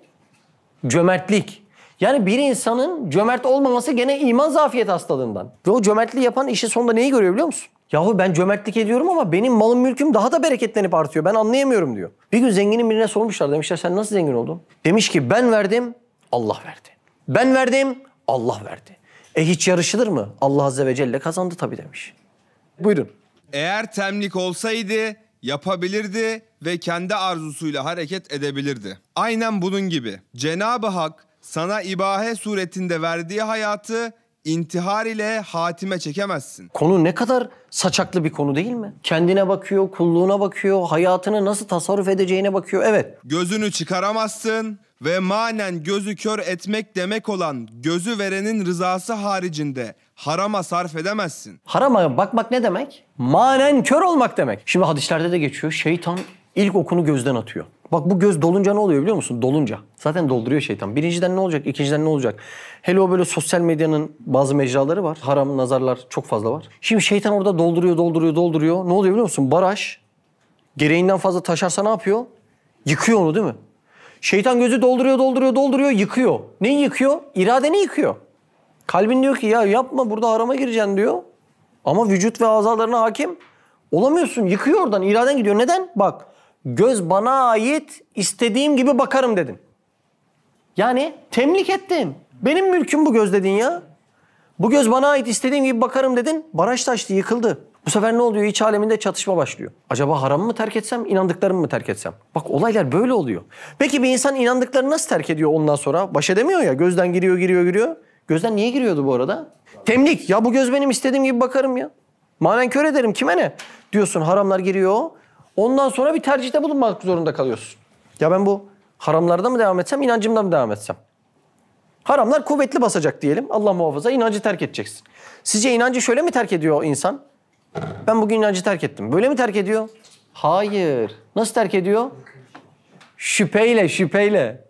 cömertlik. Yani bir insanın cömert olmaması gene iman zafiyet hastalığından. Ve o cömertliği yapan işi sonunda neyi görüyor biliyor musun? Yahu ben cömertlik ediyorum ama benim malım mülküm daha da bereketlenip artıyor. Ben anlayamıyorum diyor. Bir gün zenginin birine sormuşlar. Demişler sen nasıl zengin oldun? Demiş ki ben verdim, Allah verdi. Ben verdim, Allah verdi. E hiç yarışılır mı? Allah Azze ve Celle kazandı tabii demiş. Buyurun. Eğer temlik olsaydı yapabilirdi ve kendi arzusuyla hareket edebilirdi. Aynen bunun gibi. Cenab-ı Hak sana ibahe suretinde verdiği hayatı intihar ile hatime çekemezsin. Konu ne kadar saçaklı bir konu değil mi? Kendine bakıyor, kulluğuna bakıyor, hayatını nasıl tasarruf edeceğine bakıyor. Evet. Gözünü çıkaramazsın ve manen gözü kör etmek demek olan gözü verenin rızası haricinde harama sarf edemezsin. Harama bakmak ne demek? Manen kör olmak demek. Şimdi hadislerde de geçiyor. Şeytan İlk okunu gözden atıyor. Bak bu göz dolunca ne oluyor biliyor musun? Dolunca. Zaten dolduruyor şeytan. Birinciden ne olacak? İkinciden ne olacak? Hele o böyle sosyal medyanın bazı mecraları var. Haram nazarlar çok fazla var. Şimdi şeytan orada dolduruyor, dolduruyor, dolduruyor. Ne oluyor biliyor musun? Baraj gereğinden fazla taşarsa ne yapıyor? Yıkıyor onu değil mi? Şeytan gözü dolduruyor, dolduruyor, dolduruyor, yıkıyor. Neyi yıkıyor? İradeni yıkıyor. Kalbin diyor ki ya yapma burada harama gireceksin diyor. Ama vücut ve azalarına hakim olamıyorsun. Yıkıyor oradan, iraden gidiyor. Neden? Bak göz bana ait istediğim gibi bakarım dedin. Yani temlik ettin. Benim mülküm bu göz dedin ya. Bu göz bana ait istediğim gibi bakarım dedin. Baraj taştı, yıkıldı. Bu sefer ne oluyor? İç aleminde çatışma başlıyor. Acaba haramı mı terk etsem, inandıklarımı mı terk etsem? Bak olaylar böyle oluyor. Peki bir insan inandıklarını nasıl terk ediyor ondan sonra? Baş edemiyor ya. Gözden giriyor, giriyor, giriyor. Gözden niye giriyordu bu arada? Temlik. Ya bu göz benim istediğim gibi bakarım ya. Manen kör ederim kime ne? Diyorsun haramlar giriyor. Ondan sonra bir tercihte bulunmak zorunda kalıyorsun. Ya ben bu haramlarda mı devam etsem, inancımda mı devam etsem? Haramlar kuvvetli basacak diyelim. Allah muhafaza inancı terk edeceksin. Sizce inancı şöyle mi terk ediyor o insan? Ben bugün inancı terk ettim. Böyle mi terk ediyor? Hayır. Nasıl terk ediyor? Şüpheyle, şüpheyle.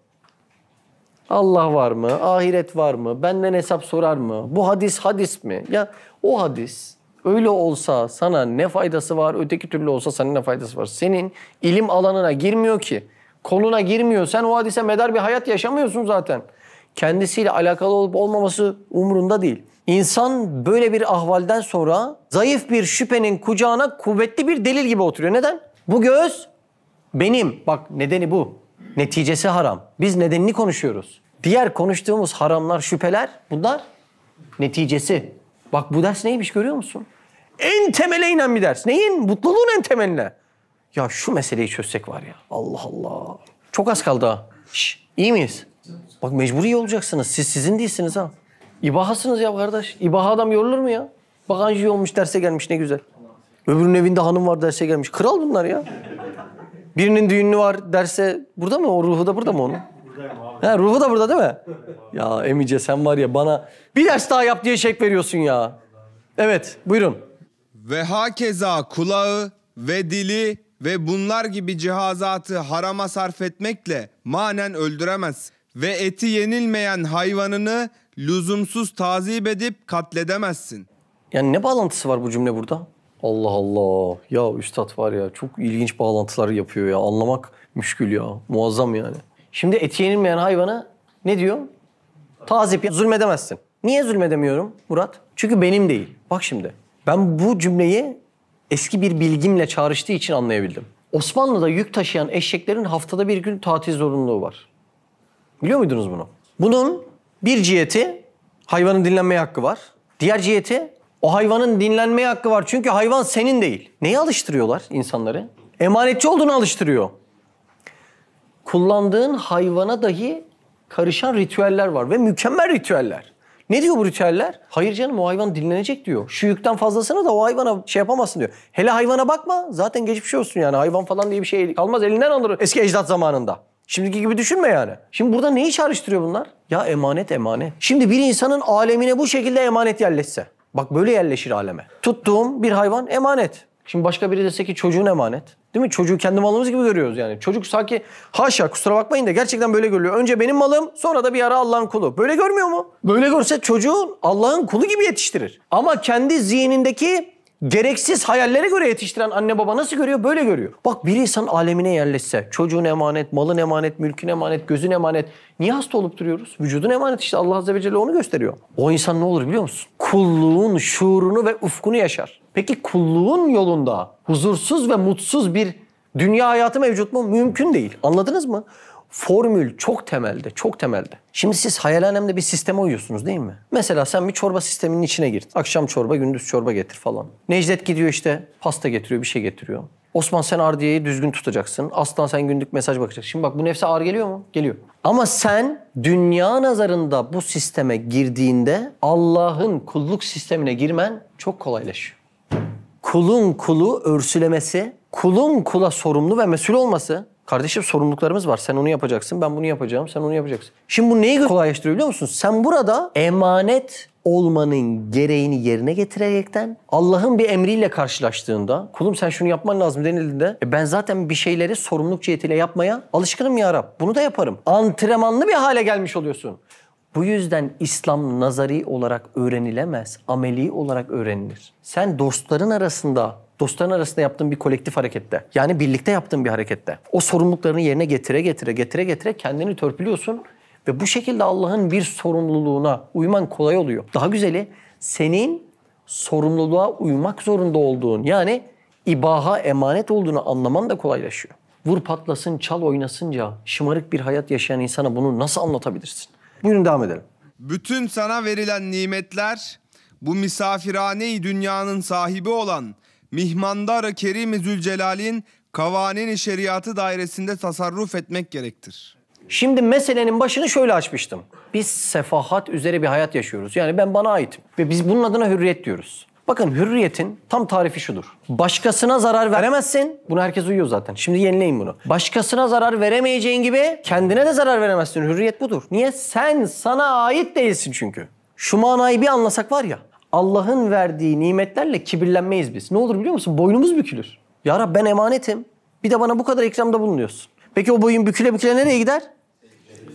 Allah var mı? Ahiret var mı? Benden hesap sorar mı? Bu hadis hadis mi? Ya o hadis öyle olsa sana ne faydası var? Öteki türlü olsa sana ne faydası var? Senin ilim alanına girmiyor ki. Koluna girmiyor. Sen o hadise medar bir hayat yaşamıyorsun zaten. Kendisiyle alakalı olup olmaması umurunda değil. İnsan böyle bir ahvalden sonra zayıf bir şüphenin kucağına kuvvetli bir delil gibi oturuyor. Neden? Bu göz benim. Bak nedeni bu. Neticesi haram. Biz nedenini konuşuyoruz. Diğer konuştuğumuz haramlar, şüpheler bunlar neticesi. Bak bu ders neymiş görüyor musun? En temele inen bir ders. Neyin? Mutluluğun en temeline. Ya şu meseleyi çözsek var ya. Allah Allah. Çok az kaldı ha. Şş, iyi miyiz? Bak mecbur olacaksınız. Siz sizin değilsiniz ha. İbahasınız ya kardeş. İbaha adam yorulur mu ya? Bak anji olmuş derse gelmiş ne güzel. Öbürünün evinde hanım var derse gelmiş. Kral bunlar ya. Birinin düğünü var derse burada mı? O ruhu da burada mı onun? He, ruhu da burada değil mi? ya Emice sen var ya bana bir ders daha yap diye şek veriyorsun ya. Evet buyurun. Ve hakeza kulağı ve dili ve bunlar gibi cihazatı harama sarf etmekle manen öldüremez. Ve eti yenilmeyen hayvanını lüzumsuz tazip edip katledemezsin. Yani ne bağlantısı var bu cümle burada? Allah Allah. Ya üstad var ya çok ilginç bağlantılar yapıyor ya. Anlamak müşkül ya. Muazzam yani. Şimdi eti yenilmeyen hayvana ne diyor? Tazip, zulmedemezsin. Niye zulmedemiyorum Murat? Çünkü benim değil. Bak şimdi. Ben bu cümleyi eski bir bilgimle çağrıştığı için anlayabildim. Osmanlı'da yük taşıyan eşeklerin haftada bir gün tatil zorunluluğu var. Biliyor muydunuz bunu? Bunun bir ciheti hayvanın dinlenmeye hakkı var. Diğer ciheti o hayvanın dinlenmeye hakkı var. Çünkü hayvan senin değil. Neye alıştırıyorlar insanları? Emanetçi olduğunu alıştırıyor kullandığın hayvana dahi karışan ritüeller var ve mükemmel ritüeller. Ne diyor bu ritüeller? Hayır canım o hayvan dinlenecek diyor. Şu yükten fazlasını da o hayvana şey yapamazsın diyor. Hele hayvana bakma zaten geçmiş şey olsun yani. Hayvan falan diye bir şey kalmaz elinden alır eski ecdat zamanında. Şimdiki gibi düşünme yani. Şimdi burada neyi çağrıştırıyor bunlar? Ya emanet emanet. Şimdi bir insanın alemine bu şekilde emanet yerleşse. Bak böyle yerleşir aleme. Tuttuğum bir hayvan emanet. Şimdi başka biri dese ki çocuğun emanet. Değil mi? Çocuğu kendi malımız gibi görüyoruz yani. Çocuk sanki haşa kusura bakmayın da gerçekten böyle görüyor Önce benim malım sonra da bir ara Allah'ın kulu. Böyle görmüyor mu? Böyle görse çocuğun Allah'ın kulu gibi yetiştirir. Ama kendi zihnindeki gereksiz hayallere göre yetiştiren anne baba nasıl görüyor? Böyle görüyor. Bak bir insan alemine yerleşse, çocuğun emanet, malın emanet, mülkün emanet, gözün emanet. Niye hasta olup duruyoruz? Vücudun emanet işte Allah Azze ve Celle onu gösteriyor. O insan ne olur biliyor musun? Kulluğun şuurunu ve ufkunu yaşar. Peki kulluğun yolunda huzursuz ve mutsuz bir dünya hayatı mevcut mu? Mümkün değil. Anladınız mı? Formül çok temelde, çok temelde. Şimdi siz hayal alemde bir sisteme uyuyorsunuz değil mi? Mesela sen bir çorba sisteminin içine girdin. Akşam çorba, gündüz çorba getir falan. Necdet gidiyor işte pasta getiriyor, bir şey getiriyor. Osman sen ardiyeyi düzgün tutacaksın. Aslan sen günlük mesaj bakacaksın. Şimdi bak bu nefse ağır geliyor mu? Geliyor. Ama sen dünya nazarında bu sisteme girdiğinde Allah'ın kulluk sistemine girmen çok kolaylaşıyor kulun kulu örsülemesi, kulun kula sorumlu ve mesul olması. Kardeşim sorumluluklarımız var. Sen onu yapacaksın, ben bunu yapacağım, sen onu yapacaksın. Şimdi bu neyi kolaylaştırıyor biliyor musun? Sen burada emanet olmanın gereğini yerine getirerekten Allah'ın bir emriyle karşılaştığında kulum sen şunu yapman lazım denildiğinde e ben zaten bir şeyleri sorumluluk cihetiyle yapmaya alışkınım ya Rab. Bunu da yaparım. Antrenmanlı bir hale gelmiş oluyorsun. Bu yüzden İslam nazari olarak öğrenilemez, ameli olarak öğrenilir. Sen dostların arasında dostların arasında yaptığın bir kolektif harekette. Yani birlikte yaptığın bir harekette. O sorumluluklarını yerine getire getire getire getire kendini törpülüyorsun ve bu şekilde Allah'ın bir sorumluluğuna uyman kolay oluyor. Daha güzeli senin sorumluluğa uymak zorunda olduğun yani ibaha emanet olduğunu anlaman da kolaylaşıyor. Vur patlasın, çal oynasınca şımarık bir hayat yaşayan insana bunu nasıl anlatabilirsin? Buyurun devam edelim. Bütün sana verilen nimetler bu misafirhane dünyanın sahibi olan Mihmandar-ı Kerim-i Zülcelal'in kavanin şeriatı dairesinde tasarruf etmek gerektir. Şimdi meselenin başını şöyle açmıştım. Biz sefahat üzere bir hayat yaşıyoruz. Yani ben bana aitim ve biz bunun adına hürriyet diyoruz. Bakın hürriyetin tam tarifi şudur. Başkasına zarar veremezsin. Bunu herkes uyuyor zaten. Şimdi yenileyin bunu. Başkasına zarar veremeyeceğin gibi kendine de zarar veremezsin. Hürriyet budur. Niye? Sen sana ait değilsin çünkü. Şu manayı bir anlasak var ya. Allah'ın verdiği nimetlerle kibirlenmeyiz biz. Ne olur biliyor musun? Boynumuz bükülür. Ya Rab ben emanetim. Bir de bana bu kadar ikramda bulunuyorsun. Peki o boyun büküle büküle nereye gider?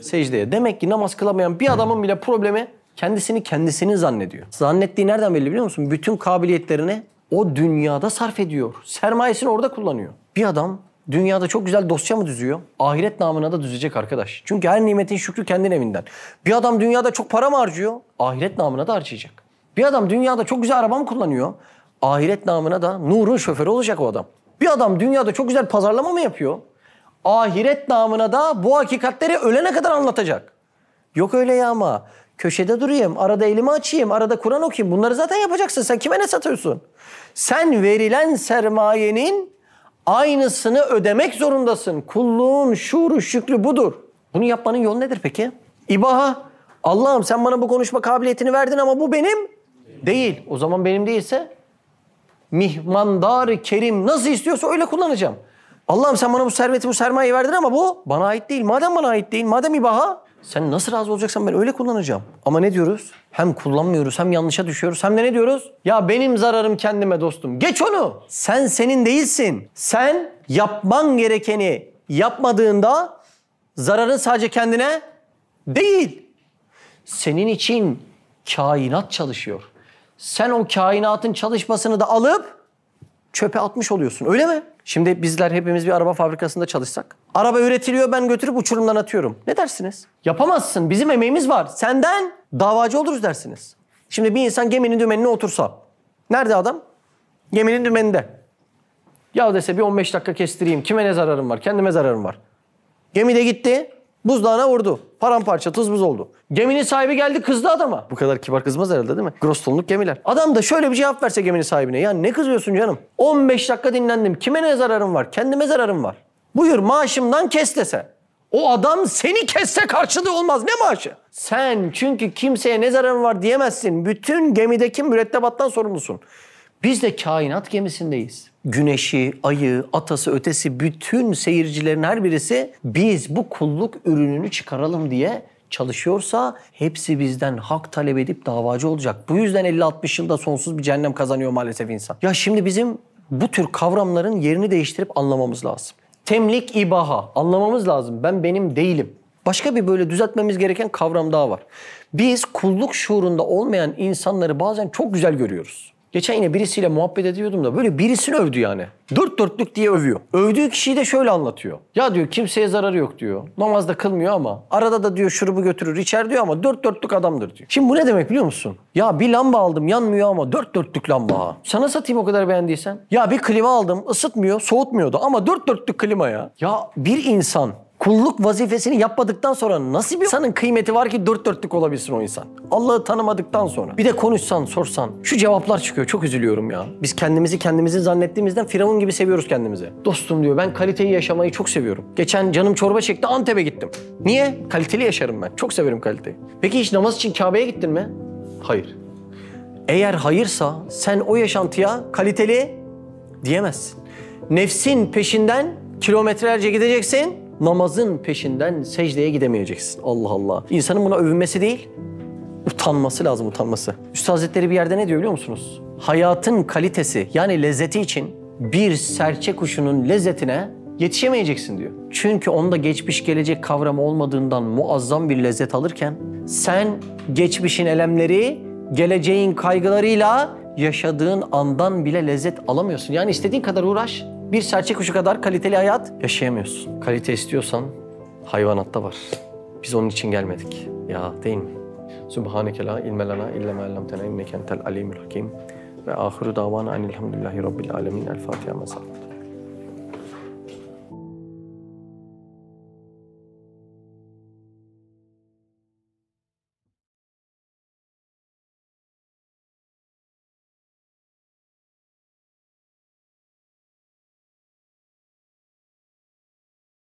Secdeye. Demek ki namaz kılamayan bir adamın bile problemi kendisini kendisini zannediyor. Zannettiği nereden belli biliyor musun? Bütün kabiliyetlerini o dünyada sarf ediyor. Sermayesini orada kullanıyor. Bir adam dünyada çok güzel dosya mı düzüyor? Ahiret namına da düzecek arkadaş. Çünkü her nimetin şükrü kendin evinden. Bir adam dünyada çok para mı harcıyor? Ahiret namına da harcayacak. Bir adam dünyada çok güzel araba mı kullanıyor? Ahiret namına da nurun şoförü olacak o adam. Bir adam dünyada çok güzel pazarlama mı yapıyor? Ahiret namına da bu hakikatleri ölene kadar anlatacak. Yok öyle ya ama Köşede durayım, arada elimi açayım, arada Kur'an okuyayım. Bunları zaten yapacaksın. Sen kime ne satıyorsun? Sen verilen sermayenin aynısını ödemek zorundasın. Kulluğun şuuru şükrü budur. Bunu yapmanın yolu nedir peki? İbaha. Allah'ım sen bana bu konuşma kabiliyetini verdin ama bu benim değil. O zaman benim değilse mihmandar kerim nasıl istiyorsa öyle kullanacağım. Allah'ım sen bana bu serveti, bu sermayeyi verdin ama bu bana ait değil. Madem bana ait değil, madem ibaha sen nasıl razı olacaksan ben öyle kullanacağım. Ama ne diyoruz? Hem kullanmıyoruz hem yanlışa düşüyoruz hem de ne diyoruz? Ya benim zararım kendime dostum. Geç onu. Sen senin değilsin. Sen yapman gerekeni yapmadığında zararın sadece kendine değil. Senin için kainat çalışıyor. Sen o kainatın çalışmasını da alıp çöpe atmış oluyorsun öyle mi? Şimdi bizler hepimiz bir araba fabrikasında çalışsak. Araba üretiliyor ben götürüp uçurumdan atıyorum. Ne dersiniz? Yapamazsın bizim emeğimiz var. Senden davacı oluruz dersiniz. Şimdi bir insan geminin dümenine otursa. Nerede adam? Geminin dümeninde. Ya dese bir 15 dakika kestireyim. Kime ne zararım var? Kendime zararım var. Gemi de gitti. Buzdağına vurdu. Paramparça tuz buz oldu. Geminin sahibi geldi kızdı adama. Bu kadar kibar kızmaz herhalde değil mi? tonluk gemiler. Adam da şöyle bir cevap verse geminin sahibine. Ya ne kızıyorsun canım? 15 dakika dinlendim. Kime ne zararım var? Kendime zararım var. Buyur maaşımdan kes dese. O adam seni kesse karşılığı olmaz. Ne maaşı? Sen çünkü kimseye ne zararın var diyemezsin. Bütün gemideki mürettebattan sorumlusun. Biz de kainat gemisindeyiz. Güneşi, ayı, atası, ötesi bütün seyircilerin her birisi biz bu kulluk ürününü çıkaralım diye çalışıyorsa hepsi bizden hak talep edip davacı olacak. Bu yüzden 50-60 yılda sonsuz bir cehennem kazanıyor maalesef insan. Ya şimdi bizim bu tür kavramların yerini değiştirip anlamamız lazım. Temlik ibaha anlamamız lazım. Ben benim değilim. Başka bir böyle düzeltmemiz gereken kavram daha var. Biz kulluk şuurunda olmayan insanları bazen çok güzel görüyoruz. Geçen yine birisiyle muhabbet ediyordum da böyle birisini övdü yani. Dört dörtlük diye övüyor. Övdüğü kişiyi de şöyle anlatıyor. Ya diyor kimseye zararı yok diyor. Namazda kılmıyor ama arada da diyor şurubu götürür içer diyor ama dört dörtlük adamdır diyor. Şimdi bu ne demek biliyor musun? Ya bir lamba aldım yanmıyor ama dört dörtlük lamba Sana satayım o kadar beğendiysen. Ya bir klima aldım ısıtmıyor soğutmuyordu ama dört dörtlük klima ya. Ya bir insan kulluk vazifesini yapmadıktan sonra nasıl bir insanın kıymeti var ki dört dörtlük olabilsin o insan? Allah'ı tanımadıktan sonra. Bir de konuşsan, sorsan. Şu cevaplar çıkıyor. Çok üzülüyorum ya. Biz kendimizi kendimizi zannettiğimizden firavun gibi seviyoruz kendimizi. Dostum diyor ben kaliteyi yaşamayı çok seviyorum. Geçen canım çorba çekti Antep'e gittim. Niye? Kaliteli yaşarım ben. Çok severim kaliteyi. Peki hiç namaz için Kabe'ye gittin mi? Hayır. Eğer hayırsa sen o yaşantıya kaliteli diyemezsin. Nefsin peşinden kilometrelerce gideceksin namazın peşinden secdeye gidemeyeceksin. Allah Allah. İnsanın buna övünmesi değil, utanması lazım utanması. Üstad Hazretleri bir yerde ne diyor biliyor musunuz? Hayatın kalitesi yani lezzeti için bir serçe kuşunun lezzetine yetişemeyeceksin diyor. Çünkü onda geçmiş gelecek kavramı olmadığından muazzam bir lezzet alırken sen geçmişin elemleri, geleceğin kaygılarıyla yaşadığın andan bile lezzet alamıyorsun. Yani istediğin kadar uğraş, bir serçe kuşu kadar kaliteli hayat yaşayamıyorsun. Kalite istiyorsan hayvanatta var. Biz onun için gelmedik. Ya değil mi? Sübhaneke la ilme lana illa inneke entel alimul hakim. Ve ahiru davana enilhamdülillahi rabbil alemin. El Fatiha mesela.